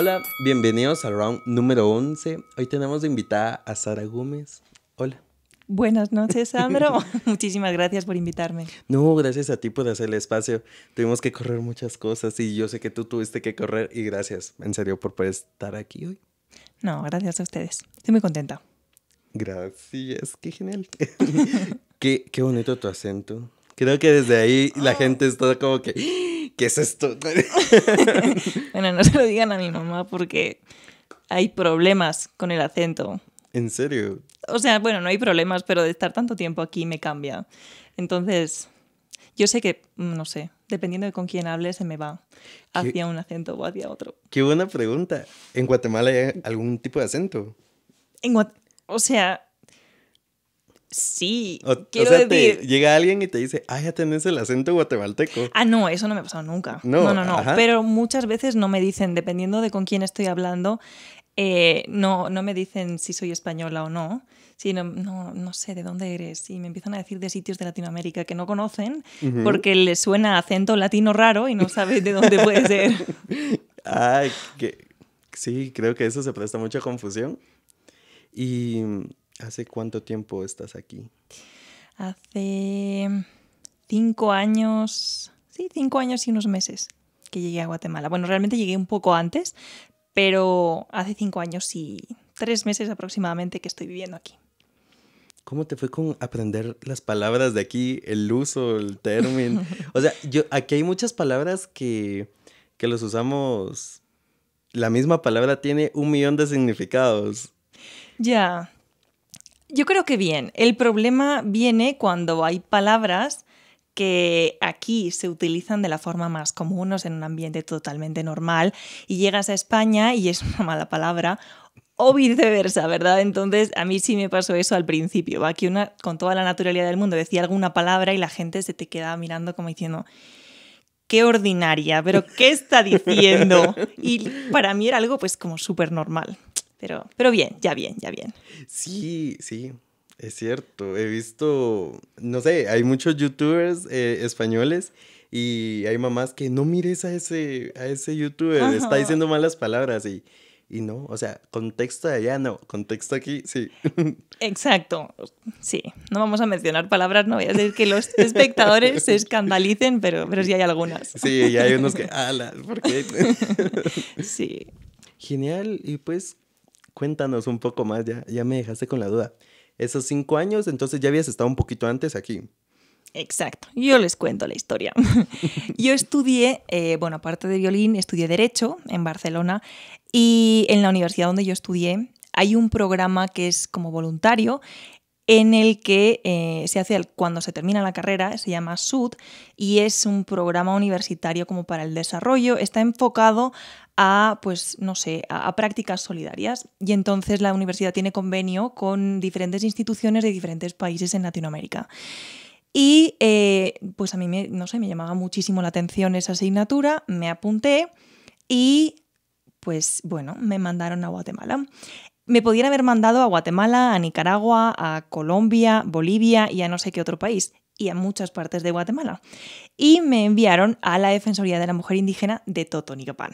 Hola, bienvenidos al round número 11. Hoy tenemos de invitada a Sara Gómez. Hola. Buenas noches, Sandro. Muchísimas gracias por invitarme. No, gracias a ti por hacer el espacio. Tuvimos que correr muchas cosas y yo sé que tú tuviste que correr y gracias, en serio, por poder estar aquí hoy. No, gracias a ustedes. Estoy muy contenta. Gracias, qué genial. qué bonito tu acento. Creo que desde ahí la oh. gente está como que ¿qué es esto? bueno, no se lo digan a mi mamá porque hay problemas con el acento. ¿En serio? O sea, bueno, no hay problemas, pero de estar tanto tiempo aquí me cambia. Entonces, yo sé que, mm, no sé, dependiendo de con quién hable, se me va hacia un acento o hacia otro. Qué buena pregunta. ¿En Guatemala hay algún tipo de acento? En, o sea, Sí, o, quiero sea, decir... llega alguien y te dice, ay, ya tenés el acento guatemalteco. Ah, no, eso no me ha pasado nunca. No, no, no. Pero muchas veces no me dicen, dependiendo de con quién estoy hablando, eh, no, no me dicen si soy española o no. sino no, sé de dónde eres. Y me empiezan a decir de sitios de Latinoamérica que no conocen porque les suena acento latino raro y no saben de dónde puede ser. Ay, que sí, creo que eso se presta mucha confusión. Y ¿Hace cuánto tiempo estás aquí? Hace cinco años, sí, cinco años y unos meses que llegué a Guatemala. Bueno, realmente llegué un poco antes, pero hace cinco años y tres meses aproximadamente que estoy viviendo aquí. ¿Cómo te fue con aprender las palabras de aquí, el uso, el término? O sea, yo, aquí hay muchas palabras que, que los usamos. La misma palabra tiene un millón de significados. Ya, yo creo que bien. El problema viene cuando hay palabras que aquí se utilizan de la forma más común, o sea, en un ambiente totalmente normal, y llegas a España y es una mala palabra, o viceversa, ¿verdad? Entonces, a mí sí me pasó eso al principio, Aquí una con toda la naturalidad del mundo decía alguna palabra y la gente se te quedaba mirando como diciendo, qué ordinaria, pero ¿qué está diciendo? Y para mí era algo pues como súper normal. Pero, pero bien, ya bien, ya bien. Sí, sí, es cierto. He visto, no sé, hay muchos youtubers eh, españoles y hay mamás que no mires a ese, a ese youtuber, está diciendo malas palabras y, y no, o sea, contexto allá no, contexto aquí sí. Exacto, sí, no vamos a mencionar palabras, no voy a decir que los espectadores se escandalicen, pero, pero sí hay algunas. Sí, y hay unos que, alas ¿por sí. Genial, y pues cuéntanos un poco más, ya, me dejaste con la duda. Esos cinco años, entonces ya habías estado un poquito antes aquí. Exacto, yo les cuento la historia. yo estudié, eh, bueno, aparte de violín, estudié Derecho en Barcelona y en la universidad donde yo estudié hay un programa que es como voluntario en el que eh, se hace cuando se termina la carrera, se llama SUD y es un programa universitario como para el desarrollo, está enfocado a, pues, no sé, a, prácticas solidarias. Y entonces la universidad tiene convenio con diferentes instituciones de diferentes países en Latinoamérica. Y eh, pues a mí, me, no sé, me llamaba muchísimo la atención esa asignatura, me apunté y pues bueno, me mandaron a Guatemala me podían haber mandado a Guatemala, a Nicaragua, a Colombia, Bolivia y a no sé qué otro país y a muchas partes de Guatemala. Y me enviaron a la Defensoría de la Mujer Indígena de Totonicapán.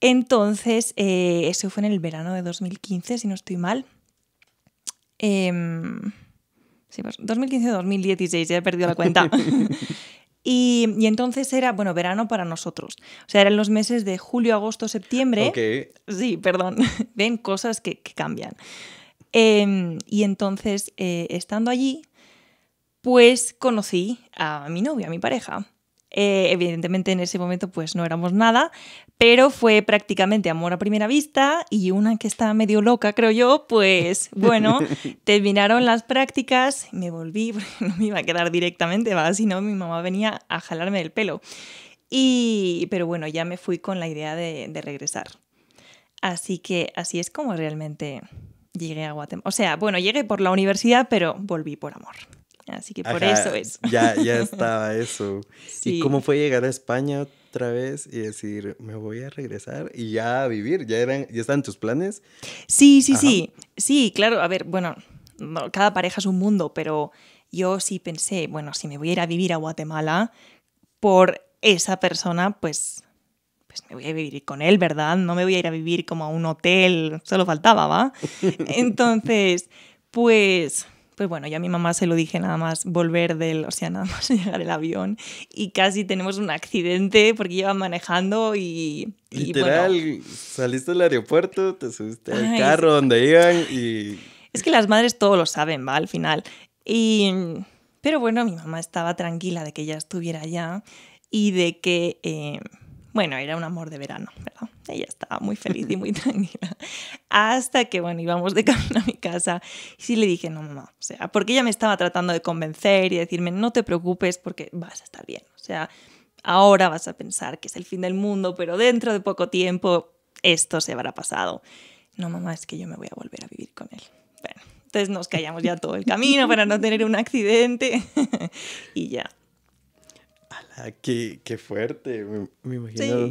Entonces, eh, eso fue en el verano de 2015, si no estoy mal. 2015-2016, em, pues, ya he perdido la cuenta. Y, entonces era, bueno, verano para nosotros. O sea, eran los meses de julio, agosto, septiembre. Sí, perdón. Ven cosas que, cambian. Em, y entonces, eh, estando allí, pues conocí a mi novia, a mi pareja. Eh, evidentemente en ese momento pues no éramos nada, pero fue prácticamente amor a primera vista y una que estaba medio loca, creo yo, pues bueno, terminaron las prácticas, me volví, porque no me iba a quedar directamente, ¿va? sino mi mamá venía a jalarme el pelo. Y, pero bueno, ya me fui con la idea de, regresar. Así que así es como realmente llegué a Guatemala. O sea, bueno, llegué por la universidad, pero volví por amor. Así que por eso es. Ya, ya estaba eso. ¿Y cómo fue llegar a España? otra vez y decir, me voy a regresar y ya a vivir, ya eran, ya están tus planes. Sí, sí, sí, sí, claro, a ver, bueno, cada pareja es un mundo, pero yo sí pensé, bueno, si me voy a ir a vivir a Guatemala por esa persona, pues, pues me voy a vivir con él, ¿verdad? No me voy a ir a vivir como a un hotel, solo faltaba, ¿va? Entonces, pues pues bueno, ya a mi mamá se lo dije nada más volver del, o sea, nada más llegar el avión y casi tenemos un accidente porque iba manejando y... Literal, saliste del aeropuerto, te subiste al carro donde iban y... Es que las madres todo lo saben, ¿va? Al final. Y... Pero bueno, mi mamá estaba tranquila de que ella estuviera allá y de que... Eh, bueno, era un amor de verano, ¿verdad? Ella estaba muy feliz y muy tranquila. Hasta que, bueno, íbamos de camino a mi casa y sí le dije, no, mamá, o sea, porque ella me estaba tratando de convencer y decirme, no te preocupes porque vas a estar bien. O sea, ahora vas a pensar que es el fin del mundo, pero dentro de poco tiempo esto se habrá pasado. No, mamá, es que yo me voy a volver a vivir con él. Bueno, entonces nos callamos ya todo el camino para no tener un accidente y ya. ¡Hala! qué, fuerte. Me, imagino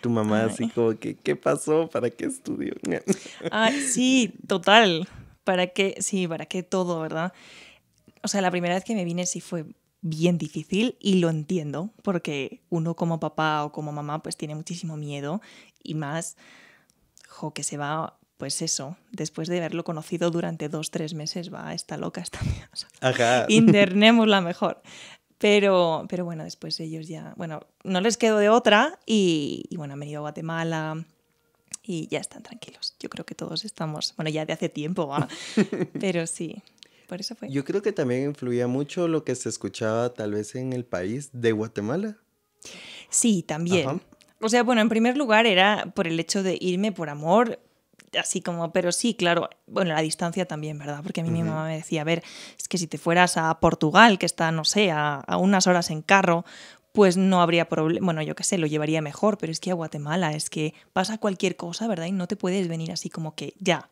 tu, mamá así como ¿qué pasó? ¿Para qué estudió? Ah, sí, total. ¿Para qué? Sí, ¿para qué todo, verdad? O sea, la primera vez que me vine sí fue bien difícil y lo entiendo, porque uno como papá o como mamá pues tiene muchísimo miedo y más, jo, que se va, pues eso, después de haberlo conocido durante dos, tres meses, va, está loca esta internemos la mejor. Pero, bueno, después ellos ya, bueno, no les quedo de otra y, bueno, han venido a Guatemala, y ya están tranquilos. Yo creo que todos estamos, bueno, ya de hace tiempo, ¿ah? pero sí, por eso fue. Yo creo que también influía mucho lo que se escuchaba tal vez en el país de Guatemala. Sí, también. O sea, bueno, en primer lugar era por el hecho de irme por amor, así como, pero sí, claro, bueno, la distancia también, ¿verdad? Porque a mí mi mamá me decía, a ver, es que si te fueras a Portugal, que está, no sé, a, unas horas en carro, pues no habría problema, bueno, yo qué sé, lo llevaría mejor, pero es que a Guatemala es que pasa cualquier cosa, ¿verdad? Y no te puedes venir así como que ya.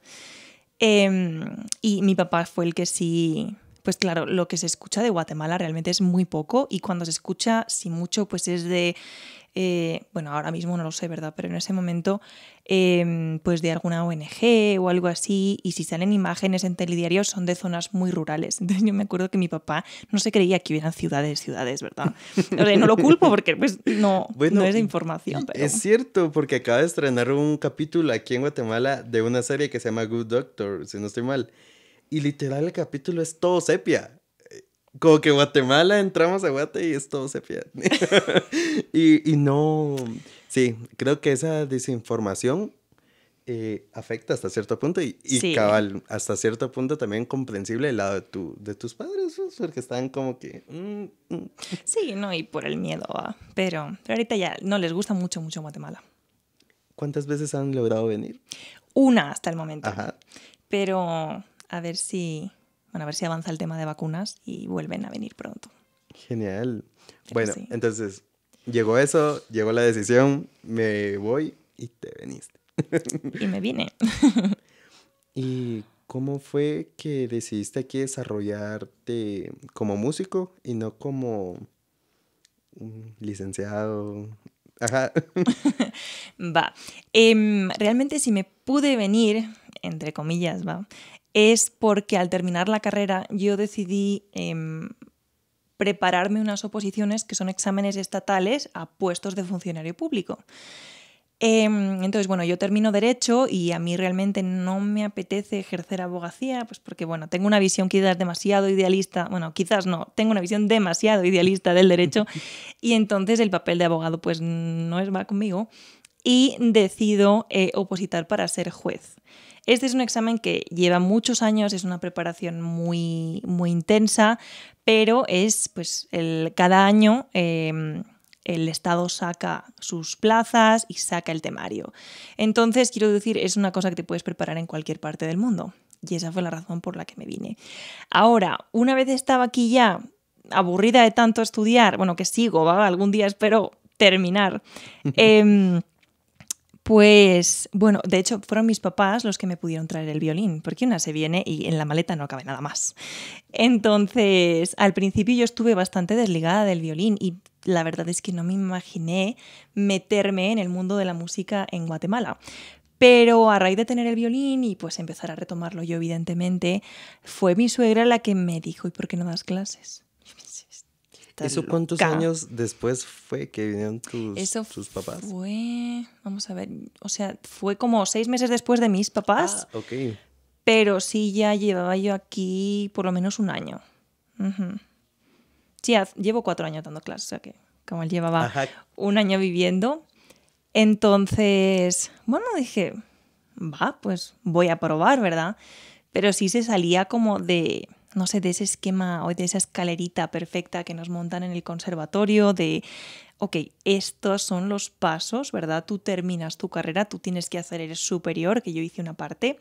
Em, y mi papá fue el que sí pues claro, lo que se escucha de Guatemala realmente es muy poco y cuando se escucha, si mucho, pues es de, eh, bueno, ahora mismo no lo sé, ¿verdad? Pero en ese momento, em, pues de alguna ONG o algo así, y si salen imágenes en telediarios son de zonas muy rurales. Entonces yo me acuerdo que mi papá no se creía que hubieran ciudades, ciudades, ¿verdad? no lo culpo porque pues no, no es de información. Es cierto, porque acaba de estrenar un capítulo aquí en Guatemala de una serie que se llama Good Doctor, si no estoy mal. Y literal el capítulo es todo sepia. Eh, como que Guatemala, entramos a Guate y es todo sepia. y, no, sí, creo que esa desinformación eh, afecta hasta cierto punto y, cabal, hasta cierto punto también comprensible el lado de, tu, de tus padres, porque están como que... Mm, mm. Sí, no, y por el miedo, ¿va? Ah, pero, pero ahorita ya no les gusta mucho, mucho Guatemala. ¿Cuántas veces han logrado venir? Una hasta el momento. Ajá. Pero a ver si, bueno, a ver si avanza el tema de vacunas y vuelven a venir pronto. Genial. bueno, entonces llegó eso, llegó la decisión, me voy y te veniste. Y me vine. ¿Y cómo fue que decidiste aquí desarrollarte como músico y no como licenciado? Ajá. Va. Em, realmente si me pude venir, entre comillas, va, es porque al terminar la carrera yo decidí em, prepararme unas oposiciones que son exámenes estatales a puestos de funcionario público. Em, entonces, bueno, yo termino derecho y a mí realmente no me apetece ejercer abogacía, pues porque, bueno, tengo una visión quizás demasiado idealista, bueno, quizás no, tengo una visión demasiado idealista del derecho y entonces el papel de abogado pues no es va conmigo y decido eh, opositar para ser juez. Este es un examen que lleva muchos años, es una preparación muy, muy intensa, pero es pues el, cada año... Em, el Estado saca sus plazas y saca el temario. Entonces, quiero decir, es una cosa que te puedes preparar en cualquier parte del mundo. Y esa fue la razón por la que me vine. Ahora, una vez estaba aquí ya aburrida de tanto estudiar, bueno, que sigo, ¿va? algún día espero terminar. Em, pues bueno, de hecho fueron mis papás los que me pudieron traer el violín, porque una se viene y en la maleta no cabe nada más. Entonces, al principio yo estuve bastante desligada del violín y la verdad es que no me imaginé meterme en el mundo de la música en Guatemala. Pero a raíz de tener el violín y pues empezar a retomarlo yo, evidentemente, fue mi suegra la que me dijo, ¿y por qué no das clases? ¿Eso cuántos años después fue que vinieron tus, papás? Fue, vamos a ver, o sea, fue como seis meses después de mis papás. Ah, ok. Pero sí ya llevaba yo aquí por lo menos un año. Sí, llevo cuatro años dando clases, o sea que como él llevaba un año viviendo. Entonces, bueno, dije, va, pues voy a probar, ¿verdad? Pero sí se salía como de, no sé, de ese esquema o de esa escalerita perfecta que nos montan en el conservatorio, de, ok, estos son los pasos, ¿verdad? Tú terminas tu carrera, tú tienes que hacer el superior, que yo hice una parte,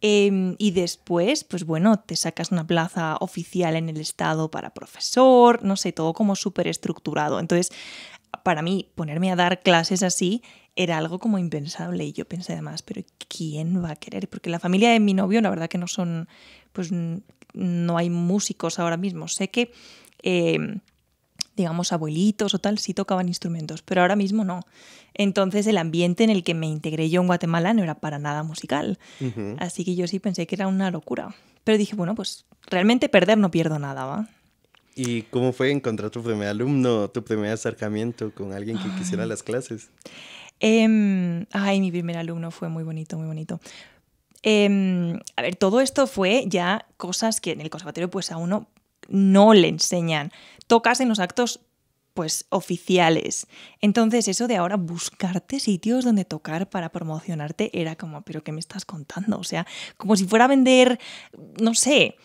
em, y después, pues bueno, te sacas una plaza oficial en el Estado para profesor, no sé, todo como súper estructurado. Entonces, para mí, ponerme a dar clases así era algo como impensable y yo pensé además, pero ¿quién va a querer? Porque la familia de mi novio, la verdad que no son, pues no hay músicos ahora mismo. Sé que, em, digamos, abuelitos o tal sí tocaban instrumentos, pero ahora mismo no. Entonces el ambiente en el que me integré yo en Guatemala no era para nada musical. Así que yo sí pensé que era una locura. Pero dije, bueno, pues realmente perder no pierdo nada, ¿va? ¿Y cómo fue encontrar tu primer alumno, tu primer acercamiento con alguien que quisiera las clases? Em, ay, mi primer alumno fue muy bonito, muy bonito. Em, a ver, todo esto fue ya cosas que en el conservatorio pues a uno no le enseñan. Tocas en los actos pues oficiales. Entonces eso de ahora buscarte sitios donde tocar para promocionarte era como, pero ¿qué me estás contando? O sea, como si fuera a vender, no sé.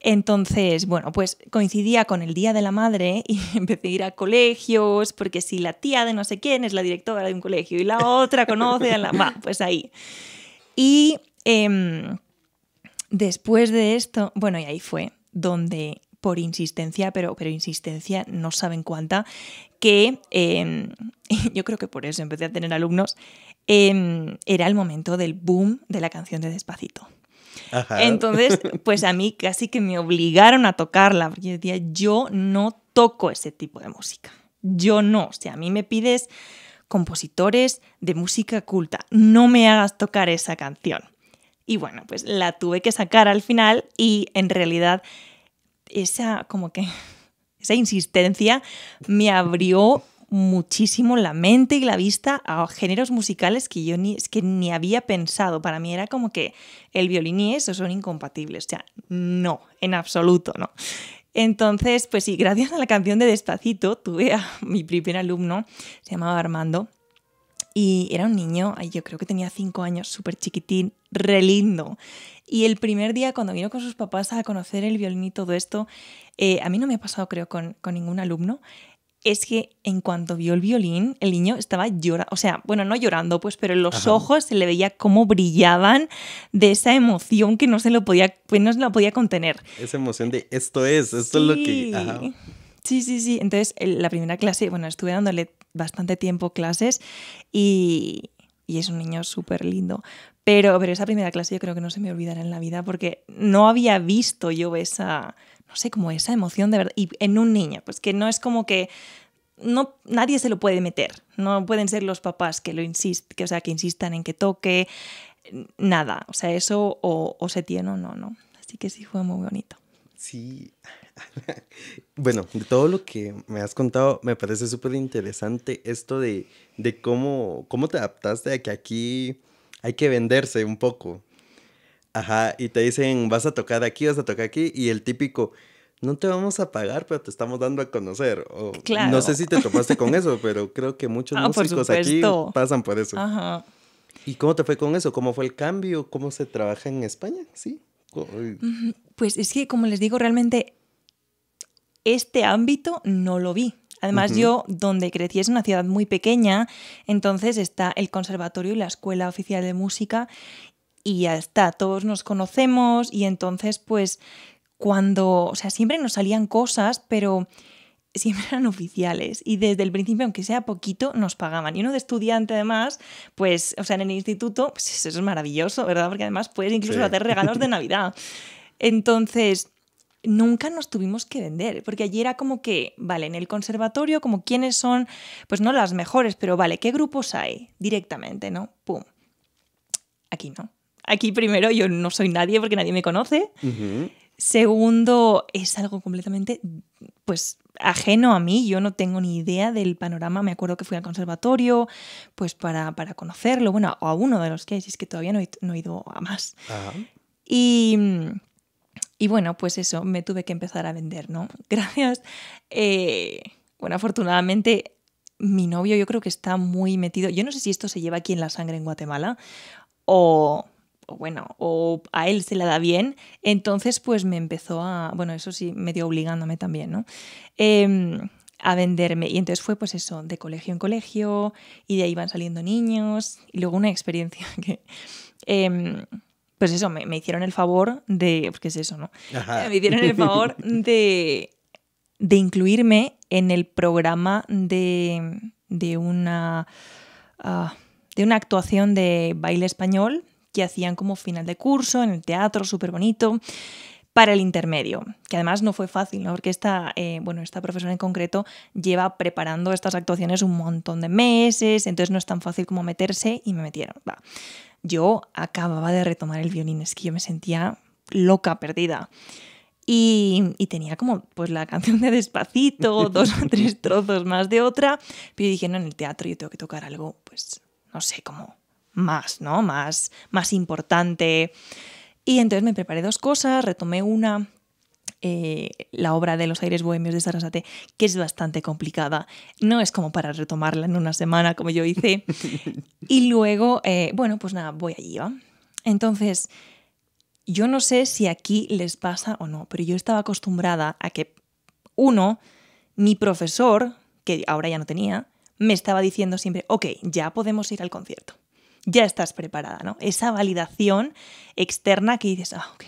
Entonces, bueno, pues coincidía con el Día de la Madre y empecé a ir a colegios, porque si la tía de no sé quién es la directora de un colegio y la otra conoce a la... pues ahí. Y Em, después de esto, bueno, y ahí fue donde por insistencia, pero, pero insistencia no saben cuánta, que em, yo creo que por eso empecé a tener alumnos, em, era el momento del boom de la canción de Despacito. Entonces, pues a mí casi que me obligaron a tocarla, porque yo decía, yo no toco ese tipo de música, yo no, o sea, a mí me pides compositores de música culta, no me hagas tocar esa canción. Y bueno, pues la tuve que sacar al final y en realidad esa como que esa insistencia me abrió muchísimo la mente y la vista a géneros musicales que yo ni, es que ni había pensado. Para mí era como que el violín y eso son incompatibles. O sea, no, en absoluto, no. Entonces, pues sí, gracias a la canción de Despacito tuve a mi primer alumno, se llamaba Armando, y era un niño, yo creo que tenía cinco años, súper chiquitín, re lindo. Y el primer día, cuando vino con sus papás a conocer el violín y todo esto, eh, a mí no me ha pasado, creo, con, ningún alumno, es que en cuanto vio el violín, el niño estaba llorando, o sea, bueno, no llorando, pues, pero en los ojos se le veía cómo brillaban de esa emoción que no se lo podía, pues no podía contener. Esa emoción de esto es, esto es lo que... Sí, sí, sí. Entonces, la primera clase, bueno, estuve dándole bastante tiempo clases y, es un niño súper lindo. Pero, pero esa primera clase yo creo que no se me olvidará en la vida porque no había visto yo esa, no sé, como esa emoción de verdad. Y en un niño, pues que no es como que no, nadie se lo puede meter. No pueden ser los papás que lo insist, que, o sea, que insistan en que toque, nada. O sea, eso o, o se tiene o no, ¿no? Así que sí fue muy bonito. Sí, bueno, de todo lo que me has contado, me parece súper interesante esto de, cómo, cómo te adaptaste a que aquí hay que venderse un poco. Ajá, y te dicen, vas a tocar aquí, vas a tocar aquí, y el típico, no te vamos a pagar, pero te estamos dando a conocer. O, No sé si te topaste con eso, pero creo que muchos ah, músicos aquí pasan por eso. Ajá. ¿Y cómo te fue con eso? ¿Cómo fue el cambio? ¿Cómo se trabaja en España? Sí. Pues es que, como les digo, realmente este ámbito no lo vi. Además, yo donde crecí es una ciudad muy pequeña, entonces está el conservatorio y la escuela oficial de música y ya está, todos nos conocemos y entonces pues cuando, o sea, siempre nos salían cosas, pero siempre eran oficiales y desde el principio, aunque sea poquito, nos pagaban. Y uno de estudiante además, pues, o sea, en el instituto, pues eso es maravilloso, ¿verdad? Porque además puedes incluso hacer regalos de Navidad. Entonces, nunca nos tuvimos que vender, porque allí era como que, vale, en el conservatorio, como quiénes son, pues no las mejores, pero vale, ¿qué grupos hay directamente, no? Pum. Aquí no. Aquí primero yo no soy nadie porque nadie me conoce. Segundo, es algo completamente, pues, ajeno a mí. Yo no tengo ni idea del panorama. Me acuerdo que fui al conservatorio, pues, para, para conocerlo. Bueno, a uno de los que hay, es que todavía no he, ido a más. Y y bueno, pues eso, me tuve que empezar a vender, ¿no? Gracias. Eh, bueno, afortunadamente mi novio yo creo que está muy metido. Yo no sé si esto se lleva aquí en la sangre en Guatemala o, bueno, o a él se la da bien. Entonces pues me empezó a, bueno, eso sí, me dio obligándome también, ¿no? Em, a venderme. Y entonces fue pues eso, de colegio en colegio, y de ahí van saliendo niños, y luego una experiencia que... Em, pues eso, me, hicieron el favor de, pues, qué es eso, ¿no? Me hicieron el favor de, incluirme en el programa de, una... Ah, de una actuación de baile español que hacían como final de curso en el teatro, súper bonito, para el intermedio, que además no fue fácil, ¿no? porque esta, eh, bueno, esta profesora en concreto lleva preparando estas actuaciones un montón de meses, entonces no es tan fácil como meterse y me metieron. Va yo acababa de retomar el violín, es que yo me sentía loca, perdida. Y, tenía como pues la canción de despacito, dos o tres trozos más de otra, pero dije, no, en el teatro yo tengo que tocar algo, pues, no sé, como más, ¿no? Más, más importante. Y entonces me preparé dos cosas, retomé una eh, la obra de Los aires bohemios de Sarasate, que es bastante complicada. No es como para retomarla en una semana, como yo hice. y luego, eh, bueno, pues nada, voy allí, ¿va? Entonces, yo no sé si aquí les pasa o no, pero yo estaba acostumbrada a que, uno, mi profesor, que ahora ya no tenía, me estaba diciendo siempre, ok, ya podemos ir al concierto. Ya estás preparada, ¿no? Esa validación externa que dices, ah, ok,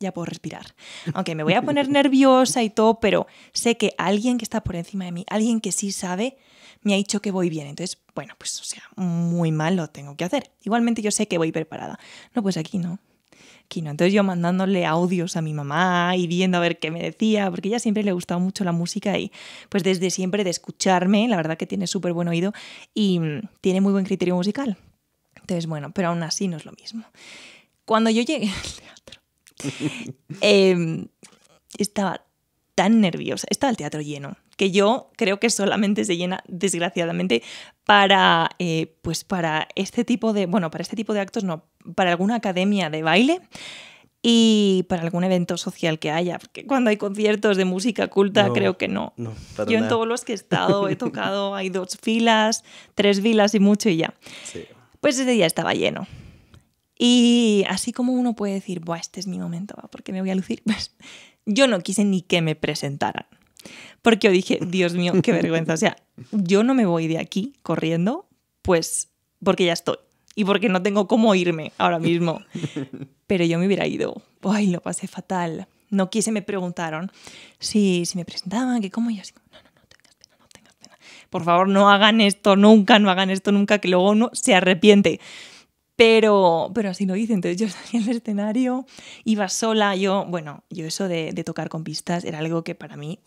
ya, puedo respirar. Aunque me voy a poner nerviosa y todo, pero sé que alguien que está por encima de mí, alguien que sí sabe, me ha dicho que voy bien. Entonces, bueno, pues o sea, muy mal lo tengo que hacer. Igualmente yo sé que voy preparada. No, pues aquí no. Aquí no. Entonces yo mandándole audios a mi mamá y viendo a ver qué me decía, porque ella siempre le gustaba mucho la música y pues desde siempre de escucharme, la verdad que tiene súper buen oído y mm, tiene muy buen criterio musical. Entonces, bueno, pero aún así no es lo mismo. Cuando yo llegué, Em, estaba tan nerviosa, estaba el teatro lleno, que yo creo que solamente se llena, desgraciadamente, para, eh, pues para este tipo de, bueno, para este tipo de actos no, para alguna academia de baile y para algún evento social que haya, porque cuando hay conciertos de música culta creo que no. yo en todos los que he estado he tocado, hay dos filas, tres filas y mucho y ya. Pues ese día estaba lleno. Y así como uno puede decir, este es mi momento, porque me voy a lucir, pues yo no quise ni que me presentaran. Porque yo dije, Dios mío, qué vergüenza. O sea, yo no me voy de aquí corriendo, pues porque ya estoy. Y porque no tengo cómo irme ahora mismo. Pero yo me hubiera ido. Ay, lo pasé fatal. No quise, me preguntaron si, si me presentaban, que cómo. Y yo así, no, no, no tengas pena, no tengas pena. Por favor, no hagan esto nunca, no hagan esto nunca, que luego uno se arrepiente. Pero, así lo hice, entonces yo en el escenario, iba sola, yo, bueno, yo eso de, tocar con pistas era algo que para mí,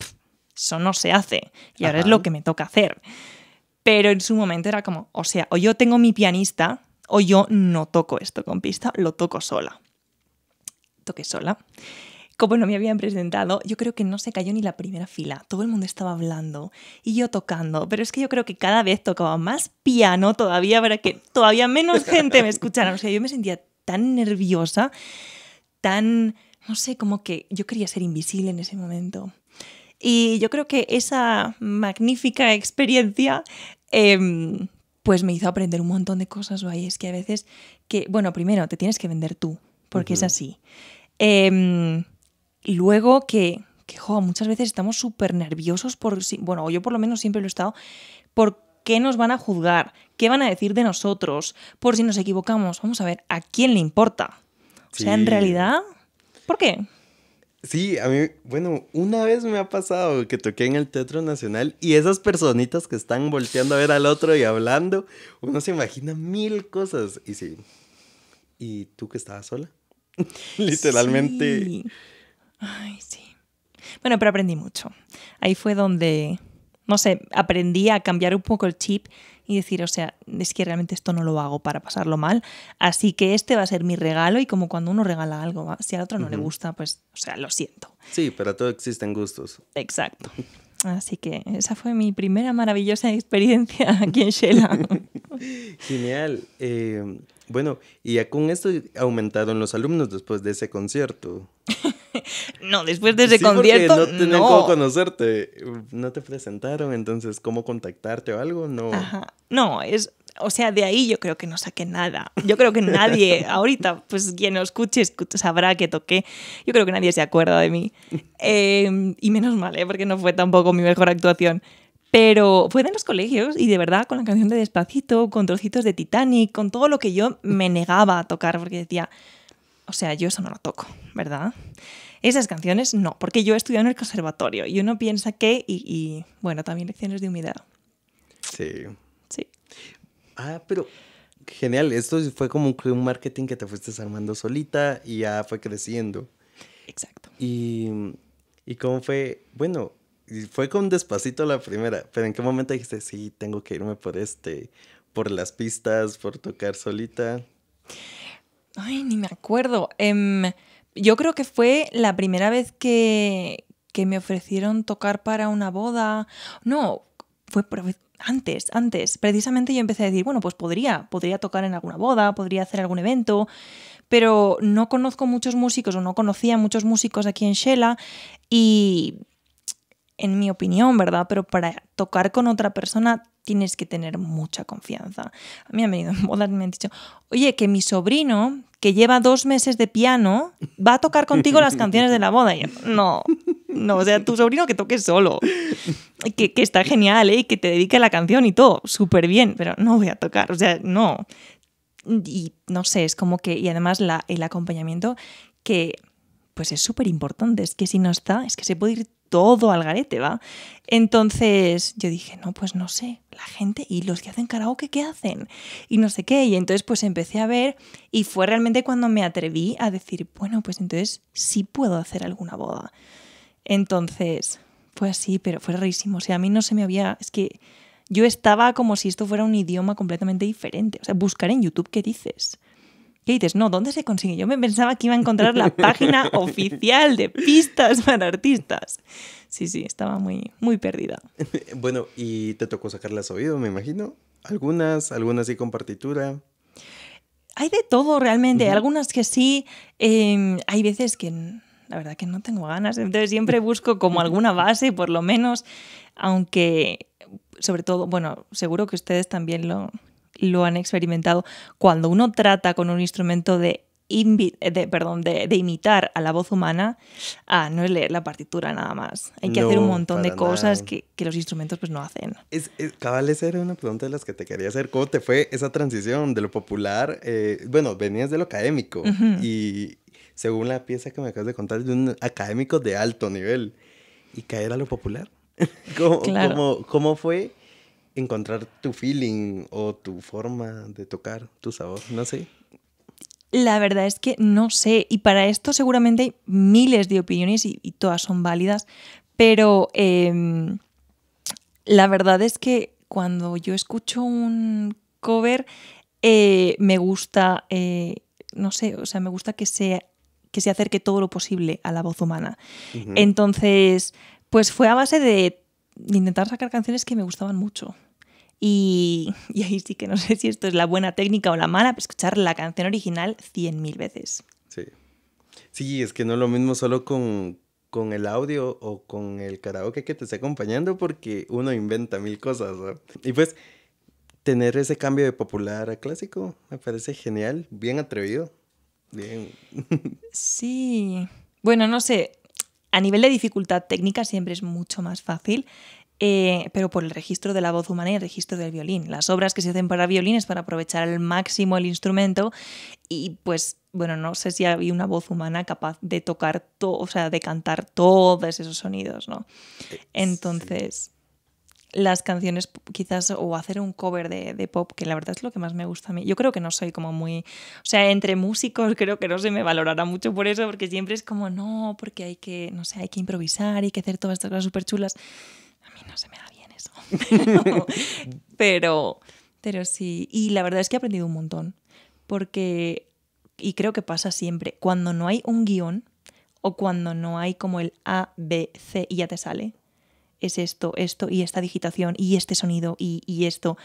eso no se hace, y ahora es lo que me toca hacer. Pero en su momento era como, o sea, o yo tengo mi pianista, o yo no toco esto con pista, lo toco sola. Toqué sola como no me habían presentado, yo creo que no se cayó ni la primera fila. Todo el mundo estaba hablando y yo tocando, pero es que yo creo que cada vez tocaba más piano todavía para que todavía menos gente me escuchara. O sea, yo me sentía tan nerviosa, tan, no sé, como que yo quería ser invisible en ese momento. Y yo creo que esa magnífica experiencia em, pues me hizo aprender un montón de cosas, ahí Es que a veces que, bueno, primero te tienes que vender tú, porque es así. Em, luego que, que jo, muchas veces estamos súper nerviosos por, bueno, yo por lo menos siempre lo he estado, por qué nos van a juzgar, qué van a decir de nosotros, por si nos equivocamos. Vamos a ver, ¿a quién le importa? O sea, en realidad, ¿por qué? Sí, a mí, bueno, una vez me ha pasado que toqué en el Teatro Nacional y esas personitas que están volteando a ver al otro y hablando, uno se imagina mil cosas. Y sí, ¿y tú que estabas sola? Literalmente. Ay, sí. Bueno, pero aprendí mucho. Ahí fue donde, no sé, aprendí a cambiar un poco el chip y decir, o sea, es que realmente esto no lo hago para pasarlo mal, así que este va a ser mi regalo y como cuando uno regala algo, si al otro no le gusta, pues, o sea, lo siento. Sí, pero todo existen gustos. Exacto. Así que esa fue mi primera maravillosa experiencia aquí en Shela. Genial. Eh, bueno, y con esto en los alumnos después de ese concierto. no, después de ese concierto. No no. conocerte. No te presentaron, entonces, ¿cómo contactarte o algo? No. No, es. O sea, de ahí yo creo que no saqué nada. Yo creo que nadie, ahorita, pues quien lo escuche sabrá que toqué. Yo creo que nadie se acuerda de mí. Em, y menos mal, ¿eh? porque no fue tampoco mi mejor actuación. Pero fue en los colegios y de verdad con la canción de Despacito, con trocitos de Titanic, con todo lo que yo me negaba a tocar porque decía, o sea, yo eso no lo toco, ¿verdad? Esas canciones no, porque yo he estudiado en el conservatorio y uno piensa que, y, bueno, también lecciones de humildad. Sí. Sí. Ah, pero genial, esto fue como un marketing que te fuiste armando solita y ya fue creciendo. Exacto. Y, y cómo fue, bueno, fue con despacito la primera, pero en qué momento dijiste, sí, tengo que irme por este, por las pistas, por tocar solita. Ay, ni me acuerdo. Em, yo creo que fue la primera vez que, que me ofrecieron tocar para una boda. No, fue antes, antes. Precisamente yo empecé a decir, bueno, pues podría, podría tocar en alguna boda, podría hacer algún evento, pero no conozco muchos músicos o no conocía muchos músicos aquí en Shela y en mi opinión, ¿verdad? Pero para tocar con otra persona tienes que tener mucha confianza. A mí han venido en bodas y me han dicho, oye, que mi sobrino, que lleva dos meses de piano, va a tocar contigo las canciones de la boda. Y yo, no, no, o sea, tu sobrino que toque solo, que, está genial, ¿eh? que te dedique a la canción y todo, súper bien, pero no voy a tocar, o sea, no. Y no sé, es como que, y además el acompañamiento que pues es súper importante. Es que si no está, es que se puede ir todo al garete, ¿va? Entonces yo dije, no, pues no sé, la gente y los que hacen karaoke, ¿qué hacen? Y no sé qué. Y entonces pues empecé a ver y fue realmente cuando me atreví a decir, bueno, pues entonces sí puedo hacer alguna boda. Entonces fue así, pero fue rarísimo. O sea, a mí no se me había... Es que yo estaba como si esto fuera un idioma completamente diferente. O sea, buscar en YouTube qué dices. ¿Qué dices? No, ¿dónde se consigue? Yo me pensaba que iba a encontrar la página oficial de pistas para artistas. Sí, sí, estaba muy, muy perdida. Bueno, ¿y te tocó sacarlas oído, me imagino? Algunas, algunas sí con partitura. Hay de todo realmente. algunas que sí. Em, hay veces que la verdad que no tengo ganas. Entonces siempre busco como alguna base, por lo menos. Aunque, sobre todo, bueno, seguro que ustedes también lo, lo han experimentado, cuando uno trata con un instrumento de, eh, de de, imitar a la voz humana, ah, no es leer la partitura nada más. Hay que hacer un montón de cosas que, los instrumentos pues no hacen. Es, es, era una pregunta de las que te quería hacer. ¿Cómo te fue esa transición de lo popular? Eh, bueno, venías de lo académico y según la pieza que me acabas de contar, de un académico de alto nivel y caer a lo popular. ¿Cómo, cómo, cómo fue? encontrar tu feeling o tu forma de tocar, tu sabor, no sé. La verdad es que no sé, y para esto seguramente hay miles de opiniones y, todas son válidas, pero em, la verdad es que cuando yo escucho un cover eh, me gusta, eh, no sé, o sea, me gusta que se, que se acerque todo lo posible a la voz humana. Entonces, pues fue a base de intentar sacar canciones que me gustaban mucho. Y, ahí sí que no sé si esto es la buena técnica o la mala, pero escuchar la canción original 100.000 veces. Sí. Sí, es que no es lo mismo solo con, con el audio o con el karaoke que te esté acompañando porque uno inventa mil cosas. Y pues tener ese cambio de popular a clásico me parece genial, bien atrevido. Bien. Sí. Bueno, no sé, a nivel de dificultad técnica siempre es mucho más fácil, eh, pero por el registro de la voz humana y el registro del violín. Las obras que se hacen para violín es para aprovechar al máximo el instrumento y pues, bueno, no sé si había una voz humana capaz de tocar, todo, o sea, de cantar todos esos sonidos, ¿no? Eh, Entonces, las canciones quizás, o hacer un cover de, de, pop, que la verdad es lo que más me gusta a mí. Yo creo que no soy como muy, o sea, entre músicos creo que no se me valorará mucho por eso, porque siempre es como, no, porque hay que, no sé, hay que improvisar, hay que hacer todas estas cosas súper chulas no se me da bien eso. Pero, pero, sí. Y la verdad es que he aprendido un montón. Porque, y creo que pasa siempre, cuando no hay un guión o cuando no hay como el A, B, C y ya te sale, es esto, esto y esta digitación y este sonido y, esto.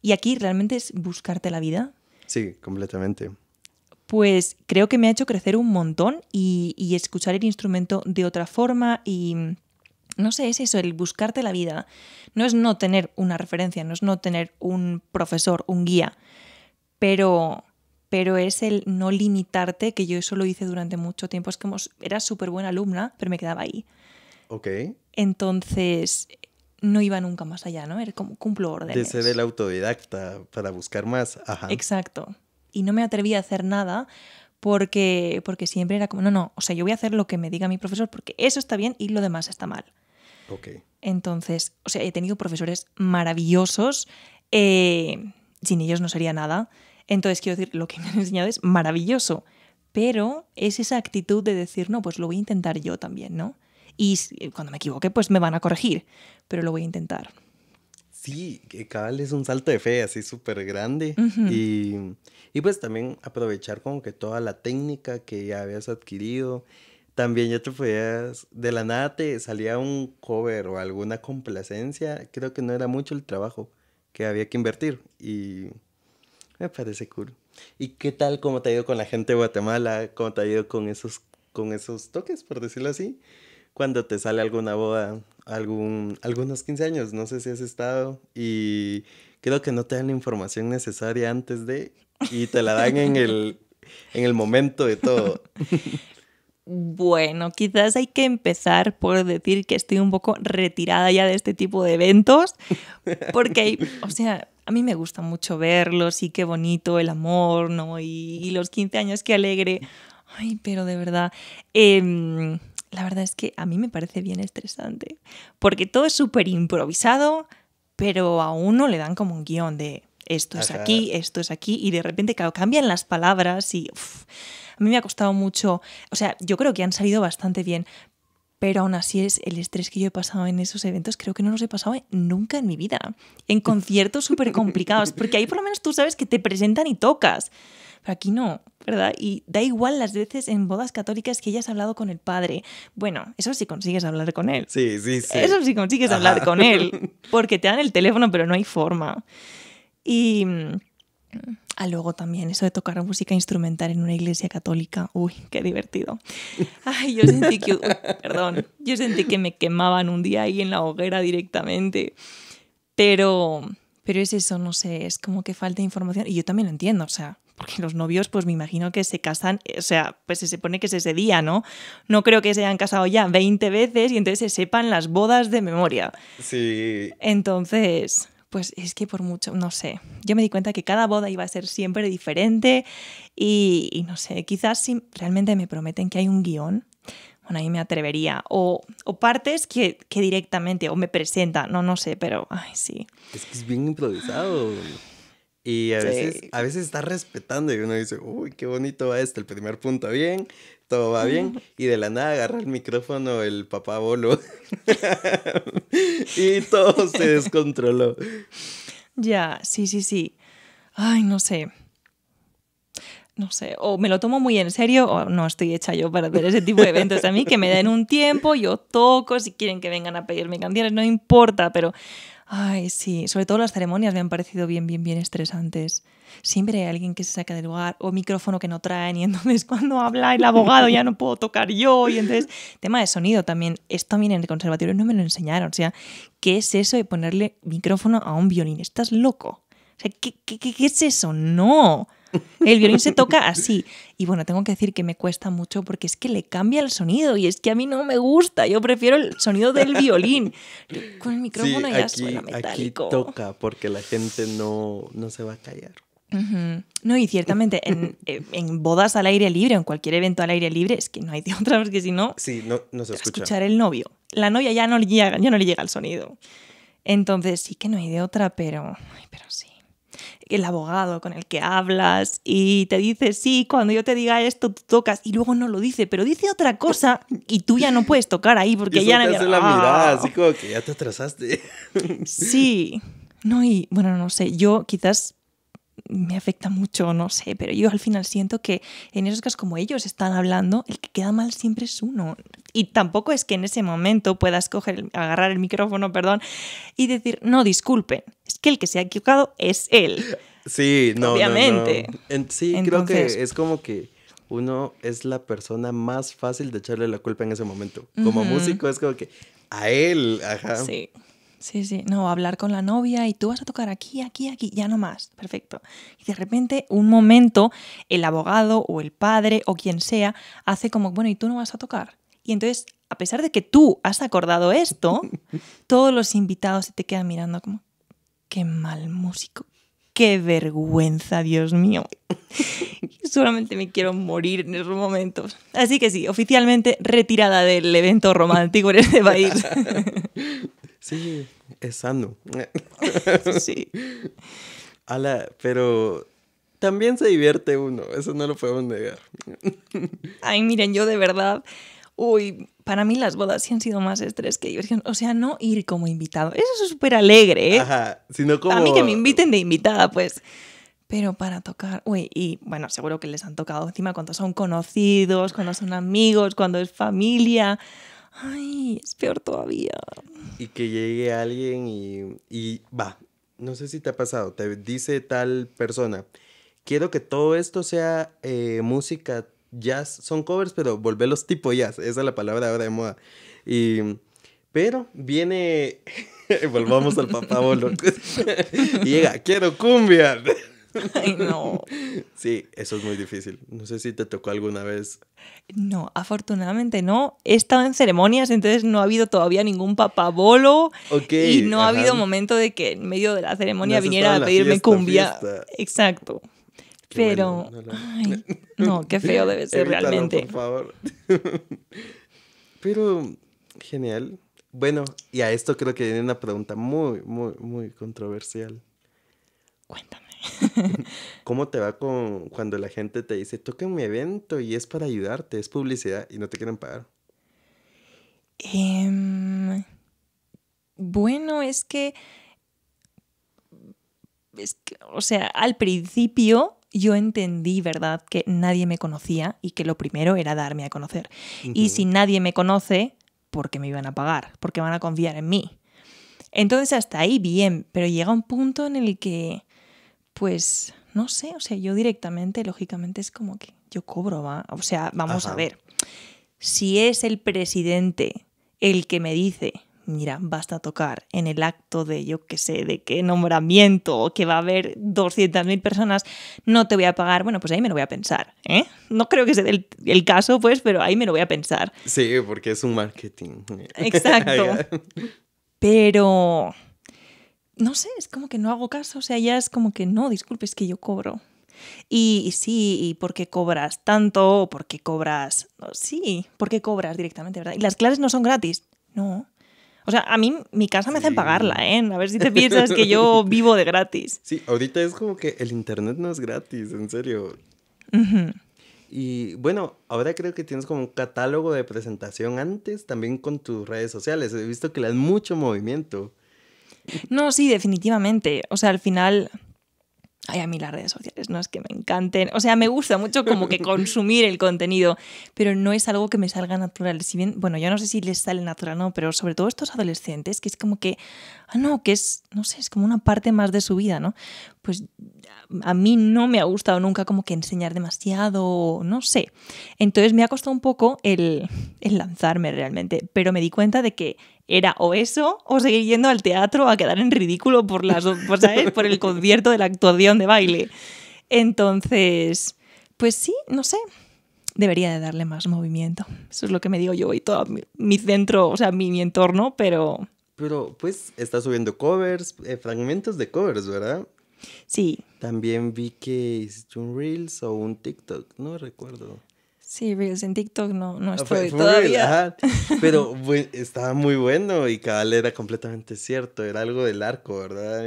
Y aquí realmente es buscarte la vida. Sí, completamente. Pues creo que me ha hecho crecer un montón y escuchar el instrumento de otra forma y no sé, es eso, el buscarte la vida. No es no tener una referencia, no es no tener un profesor, un guía, pero, pero es el no limitarte, que yo eso lo hice durante mucho tiempo. Es que era súper buena alumna, pero me quedaba ahí. Ok. Entonces no iba nunca más allá, ¿no? Era como cumplo órdenes. De ser el autodidacta para buscar más. Ajá. Exacto. Y no me atreví a hacer nada porque, porque siempre era como, no, no, o sea, yo voy a hacer lo que me diga mi profesor porque eso está bien y lo demás está mal. Okay. Entonces, o sea, he tenido profesores maravillosos. Eh, sin ellos no sería nada. Entonces, quiero decir, lo que me han enseñado es maravilloso. Pero es esa actitud de decir, no, pues lo voy a intentar yo también, ¿no? Y eh, cuando me equivoque, pues me van a corregir, pero lo voy a intentar. Sí, cabal es un salto de fe así súper grande. y, y, pues también aprovechar como que toda la técnica que ya habías adquirido también ya te podías, de la nada te salía un cover o alguna complacencia, creo que no era mucho el trabajo que había que invertir y me parece cool. ¿Y qué tal cómo te ha ido con la gente de Guatemala? ¿Cómo te ha ido con esos, con esos toques, por decirlo así? Cuando te sale alguna boda, algún, algunos 15 años, no sé si has estado y creo que no te dan la información necesaria antes de y te la dan en el, en el momento de todo. bueno, quizás hay que empezar por decir que estoy un poco retirada ya de este tipo de eventos, porque, o sea, a mí me gusta mucho verlos y qué bonito el amor, ¿no? Y, los 15 años, qué alegre. Ay, pero de verdad, em, la verdad es que a mí me parece bien estresante, porque todo es súper improvisado, pero a uno le dan como un guión de esto es aquí, esto es aquí, y de repente cambian las palabras y... A mí me ha costado mucho, o sea, yo creo que han salido bastante bien, pero aún así es el estrés que yo he pasado en esos eventos, creo que no los he pasado nunca en mi vida. En conciertos súper complicados, porque ahí por lo menos tú sabes que te presentan y tocas, pero aquí no, ¿verdad? Y da igual las veces en bodas católicas que hayas hablado con el padre. Bueno, eso sí consigues hablar con él. Sí, sí, sí. Eso sí consigues hablar con él, porque te dan el teléfono, pero no hay forma. Y mm, Ah, luego también, eso de tocar música instrumental en una iglesia católica. Uy, qué divertido. Ay, yo sentí que. perdón. Yo sentí que me quemaban un día ahí en la hoguera directamente. Pero. Pero es eso, no sé, es como que falta información. Y yo también lo entiendo, o sea, porque los novios, pues me imagino que se casan, o sea, pues se supone que es ese día, ¿no? No creo que se hayan casado ya 20 veces y entonces se sepan las bodas de memoria. Sí. Entonces, pues es que por mucho, no sé, yo me di cuenta que cada boda iba a ser siempre diferente y, no sé, quizás si realmente me prometen que hay un guión, bueno, ahí me atrevería, o, o partes que, que, directamente, o me presenta, no, no sé, pero, ay, sí. Es que es bien improvisado. Y a, veces, a veces está respetando y uno dice, uy, qué bonito va este, el primer punto bien, todo va bien. Y de la nada agarra el micrófono el papá Bolo. y todo se descontroló. Ya, sí, sí, sí. Ay, no sé. No sé, o me lo tomo muy en serio o no estoy hecha yo para hacer ese tipo de eventos. A mí que me den un tiempo, yo toco, si quieren que vengan a pedirme canciones, no importa, pero... Ay, sí, sobre todo las ceremonias me han parecido bien, bien, bien estresantes siempre hay alguien que se saca del lugar o micrófono que no traen y entonces cuando habla el abogado ya no puedo tocar yo y entonces tema de sonido también. Esto también en el conservatorio no me lo enseñaron. O sea, ¿qué es eso de ponerle micrófono a un violín? Estás loco. O sea, ¿qué, qué, es eso? No. El violín se toca así. Y bueno, tengo que decir que me cuesta mucho porque es que le cambia el sonido y es que a mí no me gusta. Yo prefiero el sonido del violín. Con el micrófono ya aquí, suena metálico. Aquí toca porque la gente no se va a callar. No, y ciertamente eh, en, bodas al aire libre, en cualquier evento al aire libre, es que no hay de otra, porque si no, no, se escucha. escuchar el novio. La novia ya no, le llega, ya no le llega el sonido. Entonces sí que no hay de otra, pero, pero sí. El abogado con el que hablas y te dice, sí, cuando yo te diga esto, tú tocas y luego no lo dice, pero dice otra cosa y tú ya no puedes tocar ahí porque ya no... la ah. así como que ya te atrasaste. Sí. No, y bueno, no sé, yo quizás me afecta mucho, no sé, pero yo al final siento que en esos casos como ellos están hablando, el que queda mal siempre es uno. Y tampoco es que en ese momento puedas coger, agarrar el micrófono, perdón, y decir, no, disculpen, es que el que se ha equivocado es él. Sí, no. Obviamente. sí, creo que es como que uno es la persona más fácil de echarle la culpa en ese momento. Como músico es como que a él, ajá. Sí. Sí, sí, no, hablar con la novia y tú vas a tocar aquí, aquí, aquí, ya no más, perfecto. Y de repente, un momento, el abogado o el padre o quien sea hace como, bueno, ¿y tú no vas a tocar? Y entonces, a pesar de que tú has acordado esto, todos los invitados se te quedan mirando como, qué mal músico, qué vergüenza, Dios mío. Solamente me quiero morir en esos momentos. Así que sí, oficialmente retirada del evento romántico en este país. Sí, es sano. sí. Ala, pero también se divierte uno, eso no lo podemos negar. Ay, miren, yo de verdad, uy, para mí las bodas sí han sido más estrés que diversión. O sea, no ir como invitado, eso es súper alegre, ¿eh? Ajá, sino como... A mí que me inviten de invitada, pues... Pero para tocar, uy, y bueno, seguro que les han tocado encima cuando son conocidos, cuando son amigos, cuando es familia. Ay, es peor todavía. Y que llegue alguien y, va, no sé si te ha pasado, te dice tal persona, quiero que todo esto sea eh, música jazz, son covers, pero volverlos tipo jazz, esa es la palabra ahora de moda. Y, pero viene, volvamos al papá Bolo, llega, quiero cumbia. no. Sí, eso es muy difícil. No sé si te tocó alguna vez. No, afortunadamente no. He estado en ceremonias, entonces no ha habido todavía ningún papabolo. Okay, y no ha habido momento de que en medio de la ceremonia viniera a pedirme cumbia. Exacto. Pero, Ay, no, qué feo debe ser realmente. Pero, genial. Bueno, y a esto creo que viene una pregunta muy, muy, muy controversial. Cuéntame. ¿Cómo te va con cuando la gente te dice, toca un evento y es para ayudarte, es publicidad y no te quieren pagar? Em, bueno, es que, o sea, al principio yo entendí, ¿verdad?, que nadie me conocía y que lo primero era darme a conocer. Y si nadie me conoce, ¿por qué me iban a pagar? ¿Por qué van a confiar en mí? Entonces hasta ahí bien, pero llega un punto en el que pues no sé, o sea, yo directamente, lógicamente, es como que yo cobro, ¿va? O sea, vamos a ver, si es el presidente el que me dice, mira, basta tocar en el acto de, yo qué sé, de qué nombramiento, o que va a haber 200.000 personas, no te voy a pagar, bueno, pues ahí me lo voy a pensar, ¿eh? No creo que sea el, el caso, pues, pero ahí me lo voy a pensar. Sí, porque es un marketing. Exacto. pero no sé, es como que no hago caso, o sea, ya es como que no, disculpe, es que yo cobro. Y, sí, ¿y por qué cobras tanto? por qué cobras? sí, ¿por qué cobras directamente, verdad? Y las clases no son gratis. No. O sea, a mí mi casa me hace pagarla, ¿eh? A ver si te piensas que yo vivo de gratis. Sí, ahorita es como que el internet no es gratis, en serio. Y bueno, ahora creo que tienes como un catálogo de presentación antes, también con tus redes sociales. He visto que le dan mucho movimiento. No, sí, definitivamente. O sea, al final... hay a mí las redes sociales no es que me encanten. O sea, me gusta mucho como que consumir el contenido, pero no es algo que me salga natural. Si bien, bueno, yo no sé si les sale natural o no, pero sobre todo estos adolescentes, que es como que, ah, no, que es, no sé, es como una parte más de su vida, ¿no? Pues a mí no me ha gustado nunca como que enseñar demasiado, no sé. Entonces me ha costado un poco el, el lanzarme realmente, pero me di cuenta de que era o eso o seguir yendo al teatro a quedar en ridículo por, las, por, el concierto de la actuación de baile. Entonces, pues sí, no sé. Debería de darle más movimiento. Eso es lo que me digo yo y todo mi, centro, o sea, mi, entorno, pero... Pero pues está subiendo covers, eh, fragmentos de covers, ¿verdad? Sí. También vi que es un Reels o un TikTok, no recuerdo. Sí, Reels en TikTok no, no estoy todavía. Pero estaba muy bueno y cabal era completamente cierto. Era algo del arco, ¿verdad?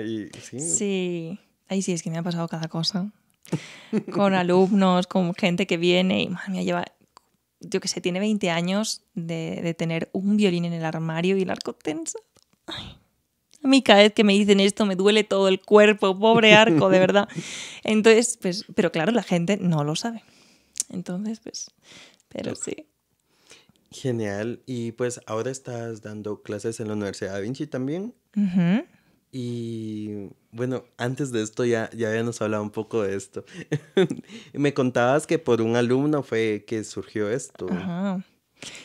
sí. Ahí sí, es que me ha pasado cada cosa. Con alumnos, con gente que viene y, madre mía, lleva, yo que sé, tiene 20 años de, de tener un violín en el armario y el arco tensado. Ay. A mí cada vez que me dicen esto me duele todo el cuerpo, pobre arco, de verdad. Entonces, pues, pero claro, la gente no lo sabe. Entonces, pues, pero sí. Genial. Y pues ahora estás dando clases en la Universidad de Vinci también. Y bueno, antes de esto ya, ya habíamos hablado un poco de esto. Me contabas que por un alumno fue que surgió esto. Ajá.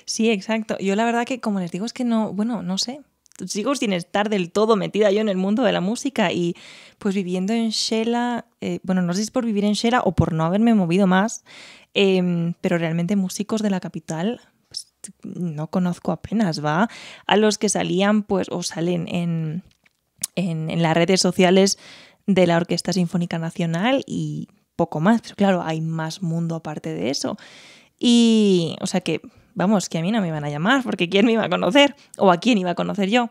Sí, exacto. Yo la verdad que como les digo es que no, bueno, no sé. Sigo sin estar del todo metida yo en el mundo de la música y pues viviendo en Shela, eh, bueno, no sé si es por vivir en Shela o por no haberme movido más, em, pero realmente músicos de la capital pues, no conozco apenas, ¿va? A los que salían, pues, o salen en, en las redes sociales de la Orquesta Sinfónica Nacional y poco más, pero claro, hay más mundo aparte de eso. Y, o sea que, vamos, que a mí no me iban a llamar, porque ¿quién me iba a conocer? ¿O a quién iba a conocer yo?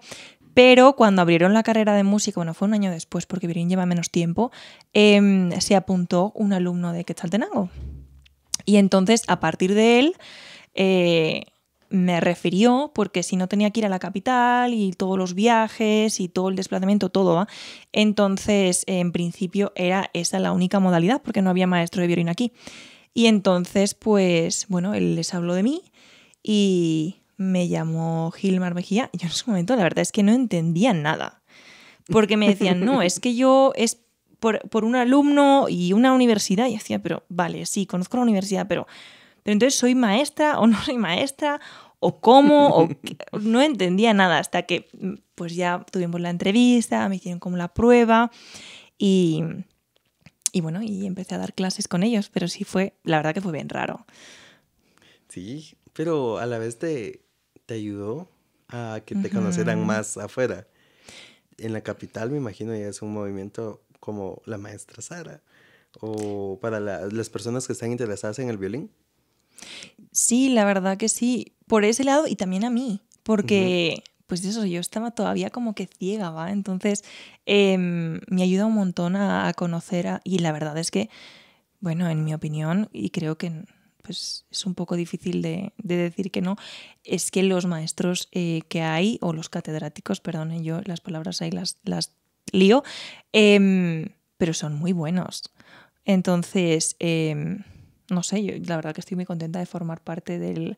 Pero cuando abrieron la carrera de música, bueno, fue un año después porque Virín lleva menos tiempo, em, se apuntó un alumno de Quetzaltenango. Y entonces, a partir de él, eh, me refirió, porque si no tenía que ir a la capital y todos los viajes y todo el desplazamiento, todo, entonces en principio era esa la única modalidad, porque no había maestro de violín aquí. Y entonces, pues bueno, él les habló de mí y me llamó Gilmar Mejía. y Yo en ese momento la verdad es que no entendía nada. Porque me decían, no, es que yo es por, un alumno y una universidad. Y decía, pero vale, sí, conozco la universidad, pero, entonces soy maestra o no soy maestra o cómo, no entendía nada hasta que pues ya tuvimos la entrevista, me hicieron como la prueba y, y bueno, y empecé a dar clases con ellos, pero sí fue, la verdad que fue bien raro. Sí, pero a la vez te, te ayudó a que te conocieran más afuera. En la capital, me imagino, ya es un movimiento como la maestra Sara o para las personas que están interesadas en el violín. Sí, la verdad que sí, por ese lado y también a mí, porque pues eso, yo estaba todavía como que ciega, ¿va? Entonces em, me ayuda un montón a, a conocer a, y la verdad es que, bueno, en mi opinión, y creo que pues es un poco difícil de, decir que no, es que los maestros eh, que hay, o los catedráticos, perdonen yo las palabras ahí las, las lío, em, pero son muy buenos. Entonces, em, no sé, yo la verdad que estoy muy contenta de formar parte del,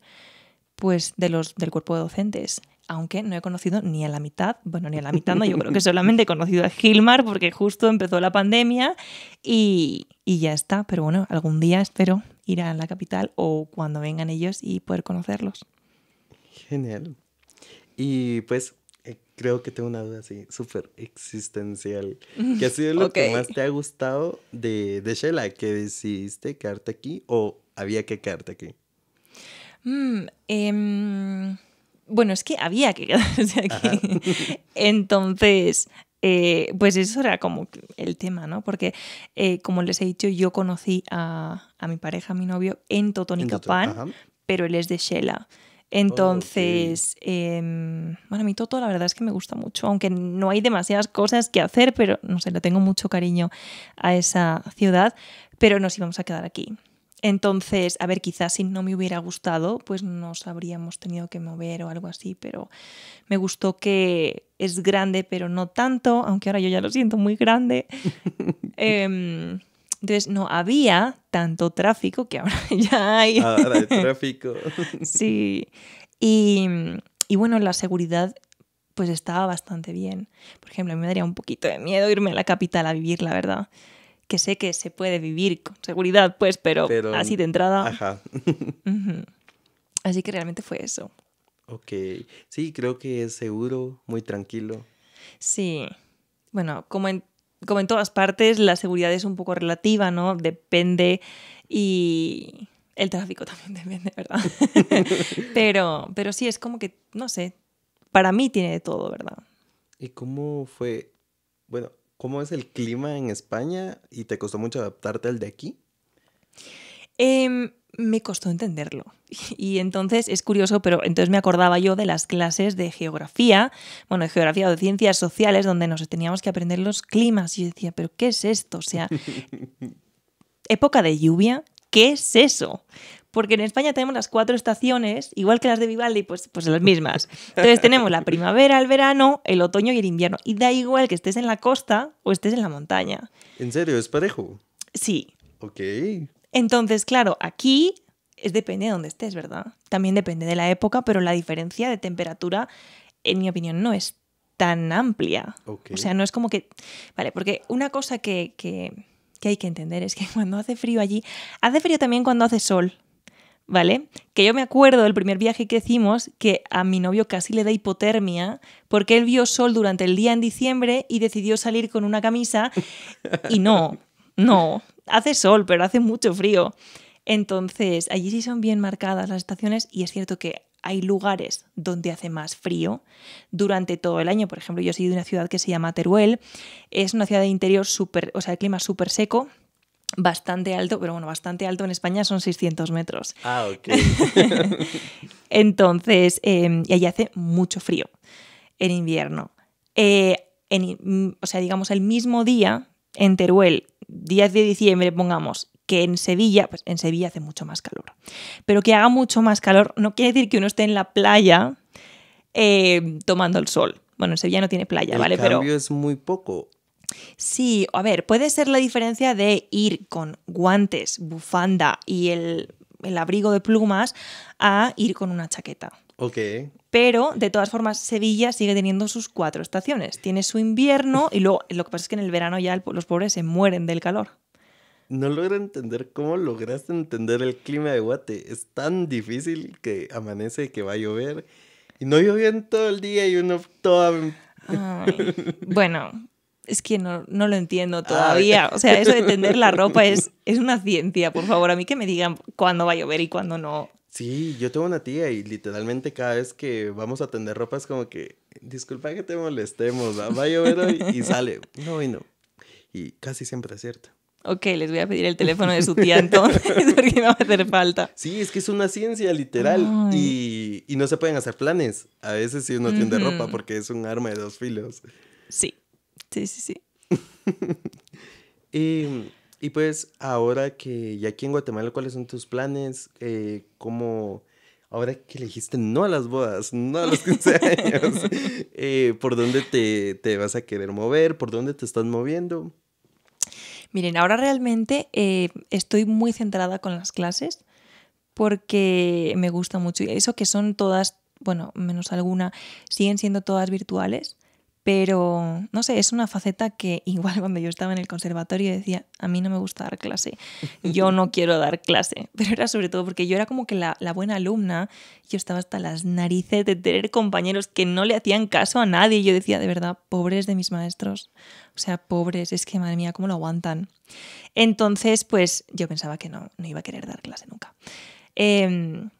pues, de los, del cuerpo de docentes aunque no he conocido ni a la mitad, bueno, ni a la mitad, no, yo creo que solamente he conocido a Gilmar porque justo empezó la pandemia y, y ya está, pero bueno, algún día espero ir a la capital o cuando vengan ellos y poder conocerlos. Genial. Y pues eh, creo que tengo una duda así súper existencial. ¿Qué ha sido lo que más te ha gustado de, de Shela? ¿Que decidiste quedarte aquí o había que quedarte aquí? Mm, em, bueno, es que había que quedarse aquí. Entonces, eh, pues eso era como el tema, ¿no? Porque, eh, como les he dicho, yo conocí a, mi pareja, a mi novio, en Totonicapán, pero él es de Shela. Entonces, em, bueno, a mi Toto la verdad es que me gusta mucho, aunque no hay demasiadas cosas que hacer, pero no sé, le tengo mucho cariño a esa ciudad, pero nos íbamos a quedar aquí. Entonces, a ver, quizás si no me hubiera gustado, pues nos habríamos tenido que mover o algo así, pero me gustó que es grande, pero no tanto, aunque ahora yo ya lo siento muy grande. Em, entonces, no había tanto tráfico que ahora ya hay. Ah, ahora hay tráfico. sí. Y, bueno, la seguridad pues estaba bastante bien. Por ejemplo, me daría un poquito de miedo irme a la capital a vivir, la verdad que sé que se puede vivir con seguridad, pues, pero, así de entrada. Ajá. Así que realmente fue eso. Ok, sí, creo que es seguro, muy tranquilo. Sí, bueno, como en, como en todas partes, la seguridad es un poco relativa, ¿no? Depende y el tráfico también depende, ¿verdad? pero, pero sí, es como que, no sé, para mí tiene de todo, ¿verdad? ¿Y cómo fue? Bueno, ¿Cómo es el clima en España y te costó mucho adaptarte al de aquí? Em, me costó entenderlo. Y entonces es curioso, pero entonces me acordaba yo de las clases de geografía, bueno, de geografía o de ciencias sociales, donde nos teníamos que aprender los climas. Y yo decía, ¿pero qué es esto? O sea, época de lluvia, ¿qué es eso? porque en España tenemos las cuatro estaciones, igual que las de Vivaldi, pues, pues las mismas. Entonces tenemos la primavera, el verano, el otoño y el invierno. Y da igual que estés en la costa o estés en la montaña. ¿En serio? ¿Es parejo? Sí. Ok. Entonces, claro, aquí es depende de dónde estés, ¿verdad? También depende de la época, pero la diferencia de temperatura, en mi opinión, no es tan amplia. Ok. O sea, no es como que... Vale, porque una cosa que hay que entender es que cuando hace frío allí, hace frío también cuando hace sol. ¿vale? Que yo me acuerdo del primer viaje que hicimos que a mi novio casi le da hipotermia porque él vio sol durante el día en diciembre y decidió salir con una camisa y no, no, hace sol, pero hace mucho frío. Entonces, allí sí son bien marcadas las estaciones y es cierto que hay lugares donde hace más frío durante todo el año. Por ejemplo, yo soy de una ciudad que se llama Teruel. Es una ciudad de interior súper, o sea, el clima súper seco, bastante alto, pero bueno, bastante alto en España son 600 metros. Ah, ok. Entonces, em, y allí hace mucho frío en invierno. Eh, o sea, digamos, el mismo día en Teruel, 10 de diciembre, pongamos, que en Sevilla, pues en Sevilla hace mucho más calor. Pero que haga mucho más calor no quiere decir que uno esté en la playa eh, tomando el sol. Bueno, en Sevilla no tiene playa, el ¿vale? Cambio Pero es muy poco. Sí, a ver, puede ser la diferencia de ir con guantes, bufanda y el, abrigo de plumas a ir con una chaqueta. Ok. Pero, de todas formas, Sevilla sigue teniendo sus cuatro estaciones. Tiene su invierno y luego lo que pasa es que en el verano ya los pobres se mueren del calor. No logro entender cómo lograste entender el clima de Guate. Es tan difícil que amanece que va a llover. Y no llueve todo el día y uno toda... bueno, es que no, lo entiendo ah, todavía. O sea, eso de tender la ropa es, es una ciencia, por favor. A mí que me digan cuándo va a llover y cuándo no. Sí, yo tengo una tía y literalmente cada vez que vamos a tender ropa es como que, disculpa que te molestemos, va, a llover hoy y sale. No, y no. Y casi siempre es cierto. Ok, les voy a pedir el teléfono de su tía entonces, porque no va a hacer falta. Sí, es que es una ciencia literal y, no se pueden hacer planes. A veces si uno tiende ropa porque es un arma de dos filos. Sí. Sí, sí, sí. y, pues ahora que ya aquí en Guatemala, ¿cuáles son tus planes? Eh, ¿Cómo, ahora que elegiste no a las bodas, no a los 15 años, eh, ¿por dónde te, vas a querer mover? ¿Por dónde te estás moviendo? Miren, ahora realmente eh, estoy muy centrada con las clases porque me gusta mucho. Y eso que son todas, bueno, menos alguna, siguen siendo todas virtuales pero no sé, es una faceta que igual cuando yo estaba en el conservatorio decía, a mí no me gusta dar clase, yo no quiero dar clase, pero era sobre todo porque yo era como que la, buena alumna, yo estaba hasta las narices de tener compañeros que no le hacían caso a nadie, yo decía, de verdad, pobres de mis maestros, o sea, pobres, es que madre mía, ¿cómo lo aguantan? Entonces, pues yo pensaba que no, no iba a querer dar clase nunca. Em,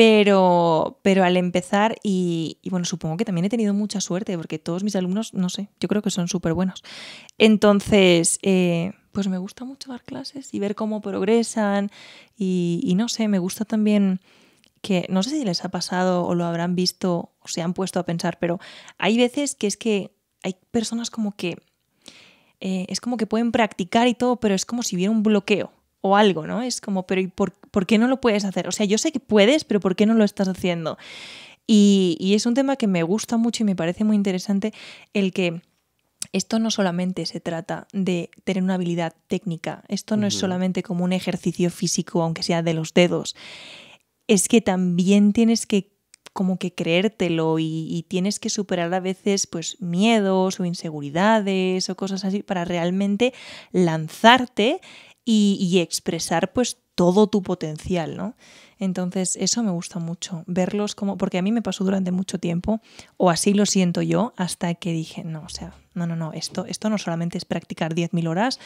pero, pero al empezar, y, bueno, supongo que también he tenido mucha suerte, porque todos mis alumnos, no sé, yo creo que son súper buenos. Entonces, eh, pues me gusta mucho dar clases y ver cómo progresan, y, no sé, me gusta también que, no sé si les ha pasado o lo habrán visto o se han puesto a pensar, pero hay veces que es que hay personas como que eh, es como que pueden practicar y todo, pero es como si hubiera un bloqueo o algo, ¿no? Es como, pero ¿y por, qué no lo puedes hacer? O sea, yo sé que puedes, pero ¿por qué no lo estás haciendo? Y, es un tema que me gusta mucho y me parece muy interesante el que esto no solamente se trata de tener una habilidad técnica, esto no es solamente como un ejercicio físico, aunque sea de los dedos, es que también tienes que como que creértelo y, y, tienes que superar a veces pues miedos o inseguridades o cosas así para realmente lanzarte y, expresar pues todo tu potencial, ¿no? Entonces, eso me gusta mucho, verlos como, porque a mí me pasó durante mucho tiempo, o así lo siento yo, hasta que dije, no, o sea, no, no, no, esto, esto no solamente es practicar 10.000 horas,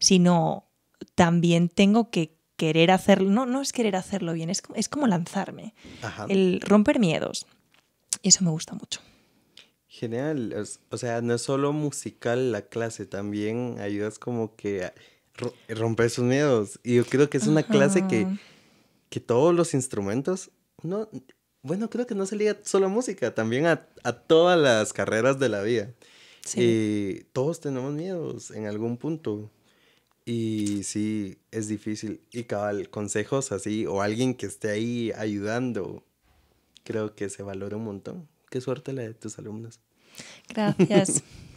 sino también tengo que querer hacerlo, no, no es querer hacerlo bien, es, es como lanzarme, el romper miedos. Eso me gusta mucho. Genial, o sea, no es solo musical la clase, también ayudas como que romper sus miedos. Y yo creo que es una clase que, que todos los instrumentos, no, bueno, creo que no se liga solo a música, también a, a todas las carreras de la vida. todos tenemos miedos en algún punto. Y sí, es difícil. Y cabal, consejos así, o alguien que esté ahí ayudando, creo que se valora un montón. Qué suerte la de tus alumnos. Gracias.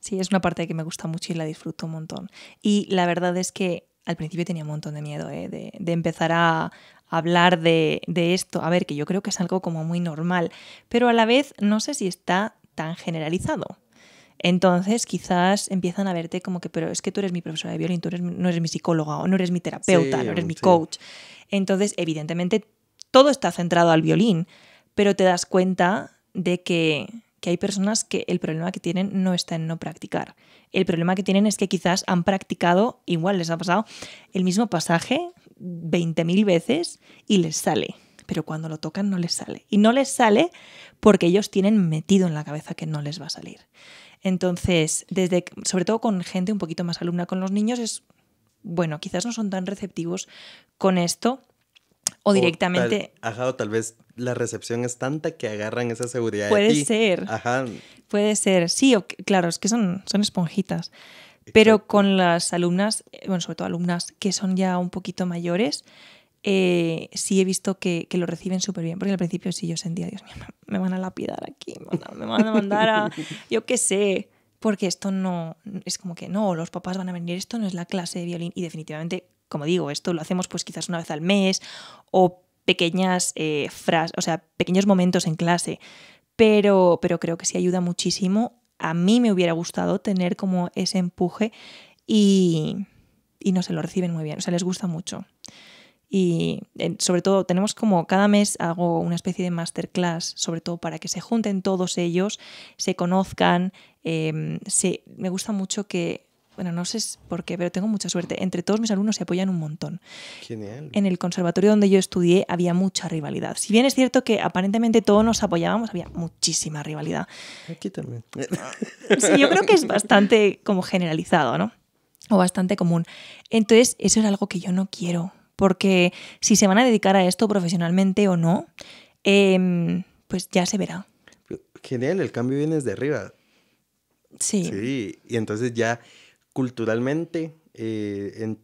Sí, es una parte que me gusta mucho y la disfruto un montón. Y la verdad es que al principio tenía un montón de miedo ¿eh? de, empezar a hablar de, esto. A ver, que yo creo que es algo como muy normal, pero a la vez no sé si está tan generalizado. Entonces quizás empiezan a verte como que, pero es que tú eres mi profesora de violín, tú no eres mi psicóloga, o no eres mi terapeuta, no eres mi coach. Entonces, evidentemente, todo está centrado al violín, pero te das cuenta de que que hay personas que el problema que tienen no está en no practicar. El problema que tienen es que quizás han practicado, igual les ha pasado, el mismo pasaje 20.000 veces y les sale. Pero cuando lo tocan no les sale. Y no les sale porque ellos tienen metido en la cabeza que no les va a salir. Entonces, desde, sobre todo con gente un poquito más alumna, con los niños es, bueno, quizás no son tan receptivos con esto o directamente. tal, ajá, o tal vez la recepción es tanta que agarran esa seguridad. Puede ser. Ajá. Puede ser. Sí, claro, es que son, son esponjitas. Pero con las alumnas, eh, bueno, sobre todo alumnas que son ya un poquito mayores, eh, sí he visto que, que lo reciben súper bien, porque al principio sí yo sentía, Dios mío, me van a lapidar aquí, me van a mandar a, yo qué sé, porque esto no, es como que no, los papás van a venir, esto no es la clase de violín y definitivamente como digo, esto lo hacemos pues quizás una vez al mes o pequeñas eh, frases, o sea, pequeños momentos en clase, pero, pero creo que sí ayuda muchísimo. A mí me hubiera gustado tener como ese empuje y, y no se lo reciben muy bien, o sea, les gusta mucho. Y sobre todo tenemos como cada mes hago una especie de masterclass, sobre todo para que se junten todos ellos, se conozcan. Em, me gusta mucho que bueno, no sé por qué, pero tengo mucha suerte. Entre todos mis alumnos se apoyan un montón. Genial. En el conservatorio donde yo estudié había mucha rivalidad. Si bien es cierto que aparentemente todos nos apoyábamos, había muchísima rivalidad. Aquí también. Sí, yo creo que es bastante como generalizado, ¿no? O bastante común. Entonces, eso es algo que yo no quiero, porque si se van a dedicar a esto profesionalmente o no, em, pues ya se verá. Genial, el cambio viene desde arriba. Sí. Sí, y entonces ya culturalmente eh,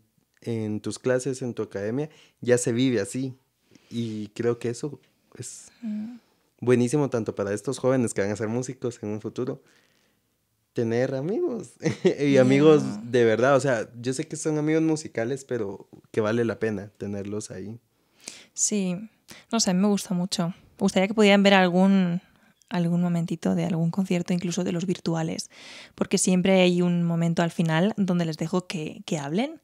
en, tus clases, en tu academia, ya se vive así. Y creo que eso es mm. buenísimo tanto para estos jóvenes que van a ser músicos en un futuro, tener amigos y amigos de verdad. O sea, yo sé que son amigos musicales, pero que vale la pena tenerlos ahí. Sí, no sé, me gusta mucho. Me gustaría que pudieran ver algún, algún momentito de algún concierto, incluso de los virtuales, porque siempre hay un momento al final donde les dejo que, que hablen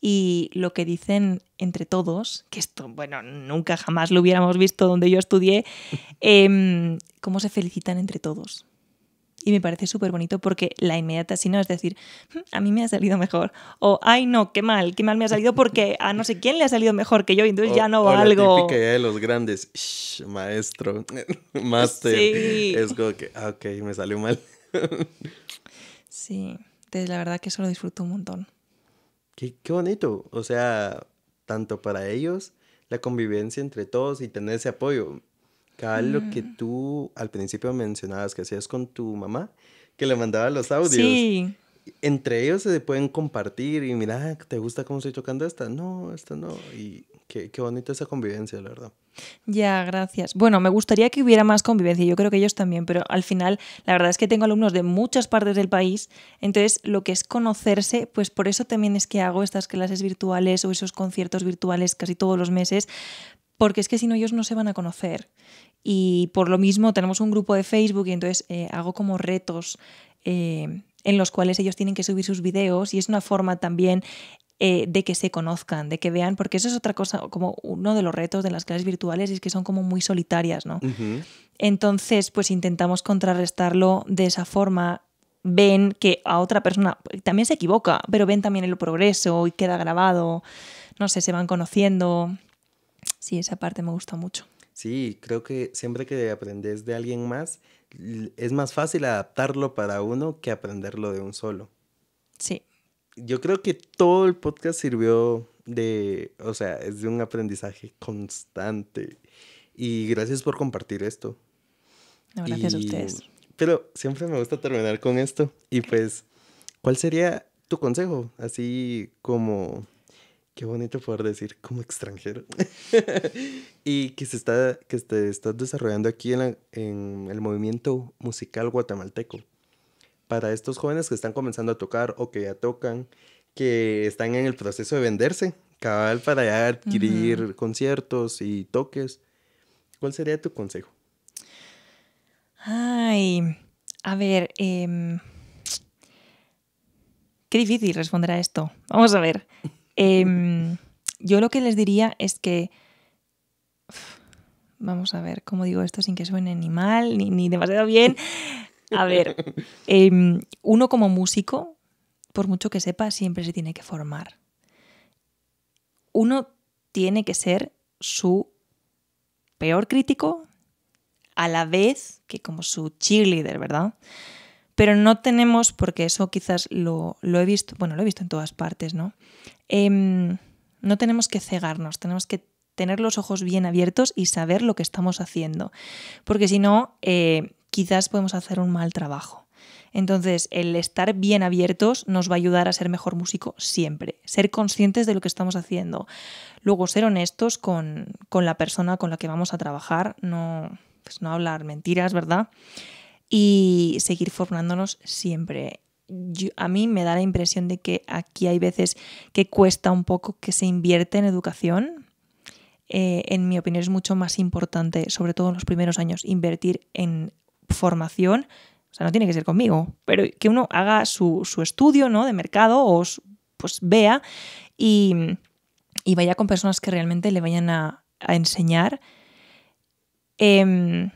y lo que dicen entre todos, que esto, bueno, nunca jamás lo hubiéramos visto donde yo estudié, em, cómo se felicitan entre todos. Y me parece súper bonito porque la inmediata si no es decir, mm, a mí me ha salido mejor. O, ay, no, qué mal, qué mal me ha salido porque a no sé quién le ha salido mejor que yo, y entonces ya no valgo. La de eh, los grandes, maestro, máster. Es como que, ah, ok, me salió mal. sí, entonces la verdad que eso lo disfruto un montón. qué bonito. O sea, tanto para ellos, la convivencia entre todos y tener ese apoyo lo que mm. tú al principio mencionabas que hacías con tu mamá, que le mandaba los audios. Sí. Entre ellos se pueden compartir y mira, ¿te gusta cómo estoy tocando esta? No, esta no. Y qué, qué bonita esa convivencia, la verdad. Ya, gracias. Bueno, me gustaría que hubiera más convivencia, yo creo que ellos también, pero al final la verdad es que tengo alumnos de muchas partes del país, entonces lo que es conocerse, pues por eso también es que hago estas clases virtuales o esos conciertos virtuales casi todos los meses, porque es que si no ellos no se van a conocer. Y por lo mismo tenemos un grupo de Facebook y entonces eh, hago como retos eh, en los cuales ellos tienen que subir sus videos y es una forma también eh, de que se conozcan, de que vean, porque eso es otra cosa, como uno de los retos de las clases virtuales es que son como muy solitarias, ¿no? Entonces, pues intentamos contrarrestarlo de esa forma ven que a otra persona también se equivoca, pero ven también el progreso y queda grabado, no sé, se van conociendo. Sí, esa parte me gusta mucho. Sí, creo que siempre que aprendes de alguien más, es más fácil adaptarlo para uno que aprenderlo de un solo. Sí. Yo creo que todo el podcast sirvió de, o sea, es de un aprendizaje constante. Y gracias por compartir esto. gracias a ustedes. Pero siempre me gusta terminar con esto. Y pues, ¿cuál sería tu consejo? Así como Qué bonito poder decir como extranjero. y que se está, que te estás desarrollando aquí en, el movimiento musical guatemalteco. Para estos jóvenes que están comenzando a tocar o que ya tocan, que están en el proceso de venderse, cabal para adquirir conciertos y toques. ¿Cuál sería tu consejo? Ay, a ver, em, qué difícil responder a esto. Vamos a ver. Em, yo lo que les diría es que. Vamos a ver cómo digo esto sin que suene ni mal ni, demasiado bien. A ver, em, uno como músico, por mucho que sepa, siempre se tiene que formar. Uno tiene que ser su peor crítico a la vez que como su cheerleader, ¿verdad? Pero no tenemos, porque eso quizás lo, lo he visto, bueno, lo he visto en todas partes, ¿no? Em, no tenemos que cegarnos, tenemos que tener los ojos bien abiertos y saber lo que estamos haciendo, porque si no, eh, quizás podemos hacer un mal trabajo. Entonces, el estar bien abiertos nos va a ayudar a ser mejor músico siempre, ser conscientes de lo que estamos haciendo. Luego, ser honestos con, la persona con la que vamos a trabajar, no, pues no hablar mentiras, ¿verdad? Y seguir formándonos siempre a mí me da la impresión de que aquí hay veces que cuesta un poco que se invierte en educación. Eh, en mi opinión es mucho más importante, sobre todo en los primeros años, invertir en formación. O sea, no tiene que ser conmigo, pero que uno haga su, estudio ¿no? de mercado o pues vea y, vaya con personas que realmente le vayan a, enseñar. Em,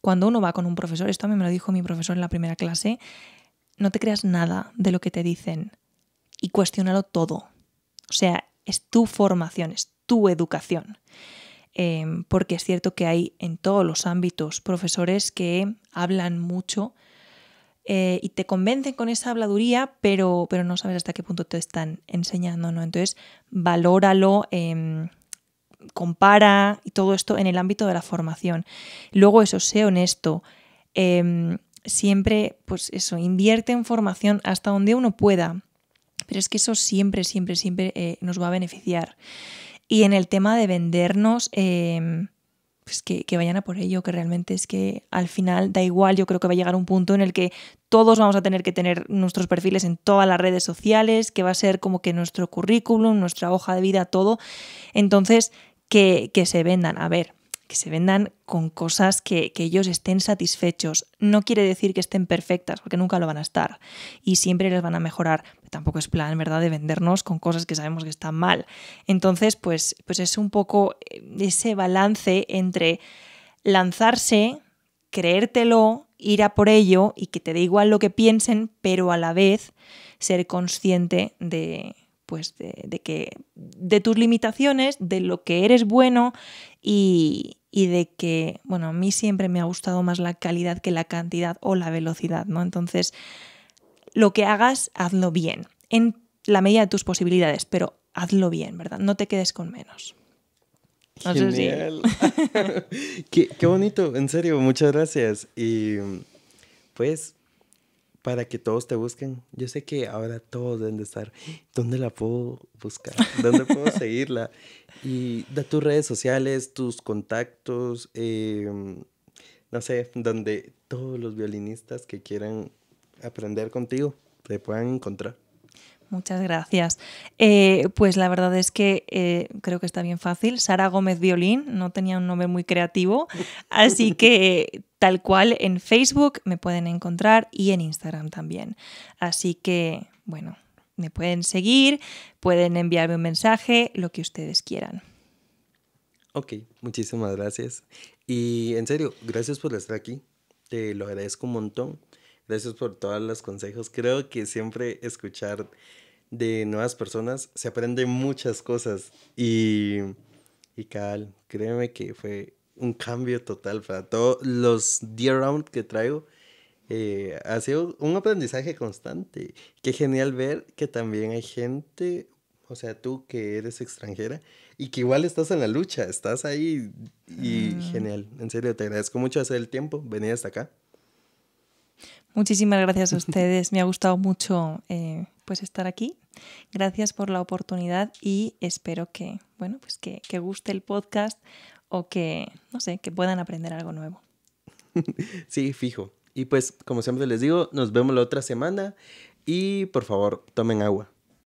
cuando uno va con un profesor, esto a mí me lo dijo mi profesor en la primera clase, no te creas nada de lo que te dicen y cuestiónalo todo. O sea, es tu formación, es tu educación. Em, porque es cierto que hay en todos los ámbitos profesores que hablan mucho eh, y te convencen con esa habladuría, pero, pero, no sabes hasta qué punto te están enseñando, ¿no? Entonces, valóralo, em, compara y todo esto en el ámbito de la formación. Luego eso, sé honesto. Em, siempre, pues eso, invierte en formación hasta donde uno pueda. Pero es que eso siempre, siempre, siempre eh, nos va a beneficiar. Y en el tema de vendernos, em, pues que, vayan a por ello, que realmente es que al final da igual, yo creo que va a llegar un punto en el que todos vamos a tener que tener nuestros perfiles en todas las redes sociales, que va a ser como que nuestro currículum, nuestra hoja de vida, todo. Entonces, que se vendan. A ver, que se vendan con cosas que, ellos estén satisfechos. No quiere decir que estén perfectas, porque nunca lo van a estar. Y siempre les van a mejorar. tampoco es plan, ¿verdad?, de vendernos con cosas que sabemos que están mal. Entonces, pues, pues es un poco eh, ese balance entre lanzarse, creértelo, ir a por ello y que te dé igual lo que piensen, pero a la vez ser consciente de pues de, de, que de tus limitaciones, de lo que eres bueno y, de que, bueno, a mí siempre me ha gustado más la calidad que la cantidad o la velocidad, ¿no? Entonces, lo que hagas, hazlo bien, en la medida de tus posibilidades, pero hazlo bien, ¿verdad? No te quedes con menos. qué, qué bonito, en serio, muchas gracias. Y pues para que todos te busquen. Yo sé que ahora todos deben de estar, ¿dónde la puedo buscar? ¿Dónde puedo seguirla? Y da tus redes sociales, tus contactos, em, no sé, donde todos los violinistas que quieran aprender contigo te puedan encontrar. Muchas gracias. Eh, pues la verdad es que eh, creo que está bien fácil. Sara Gómez Violín, no tenía un nombre muy creativo, así que tal cual en Facebook me pueden encontrar y en Instagram también. Así que, bueno, me pueden seguir, pueden enviarme un mensaje, lo que ustedes quieran. Ok, muchísimas gracias. Y en serio, gracias por estar aquí. Te lo agradezco un montón. Gracias por todos los consejos. Creo que siempre escuchar de nuevas personas se aprende muchas cosas. Y, y Cal, créeme que fue un cambio total para todos los dear round que traigo. Eh, ha sido un aprendizaje constante. Qué genial ver que también hay gente, o sea, tú que eres extranjera y que igual estás en la lucha, estás ahí y genial. En serio, te agradezco mucho hacer el tiempo, venir hasta acá. Muchísimas gracias a ustedes. Me ha gustado mucho eh, pues estar aquí. Gracias por la oportunidad y espero que, bueno, pues que, que guste el podcast o que, no sé, que puedan aprender algo nuevo. Sí, fijo. Y pues, como siempre les digo, nos vemos la otra semana y por favor, tomen agua.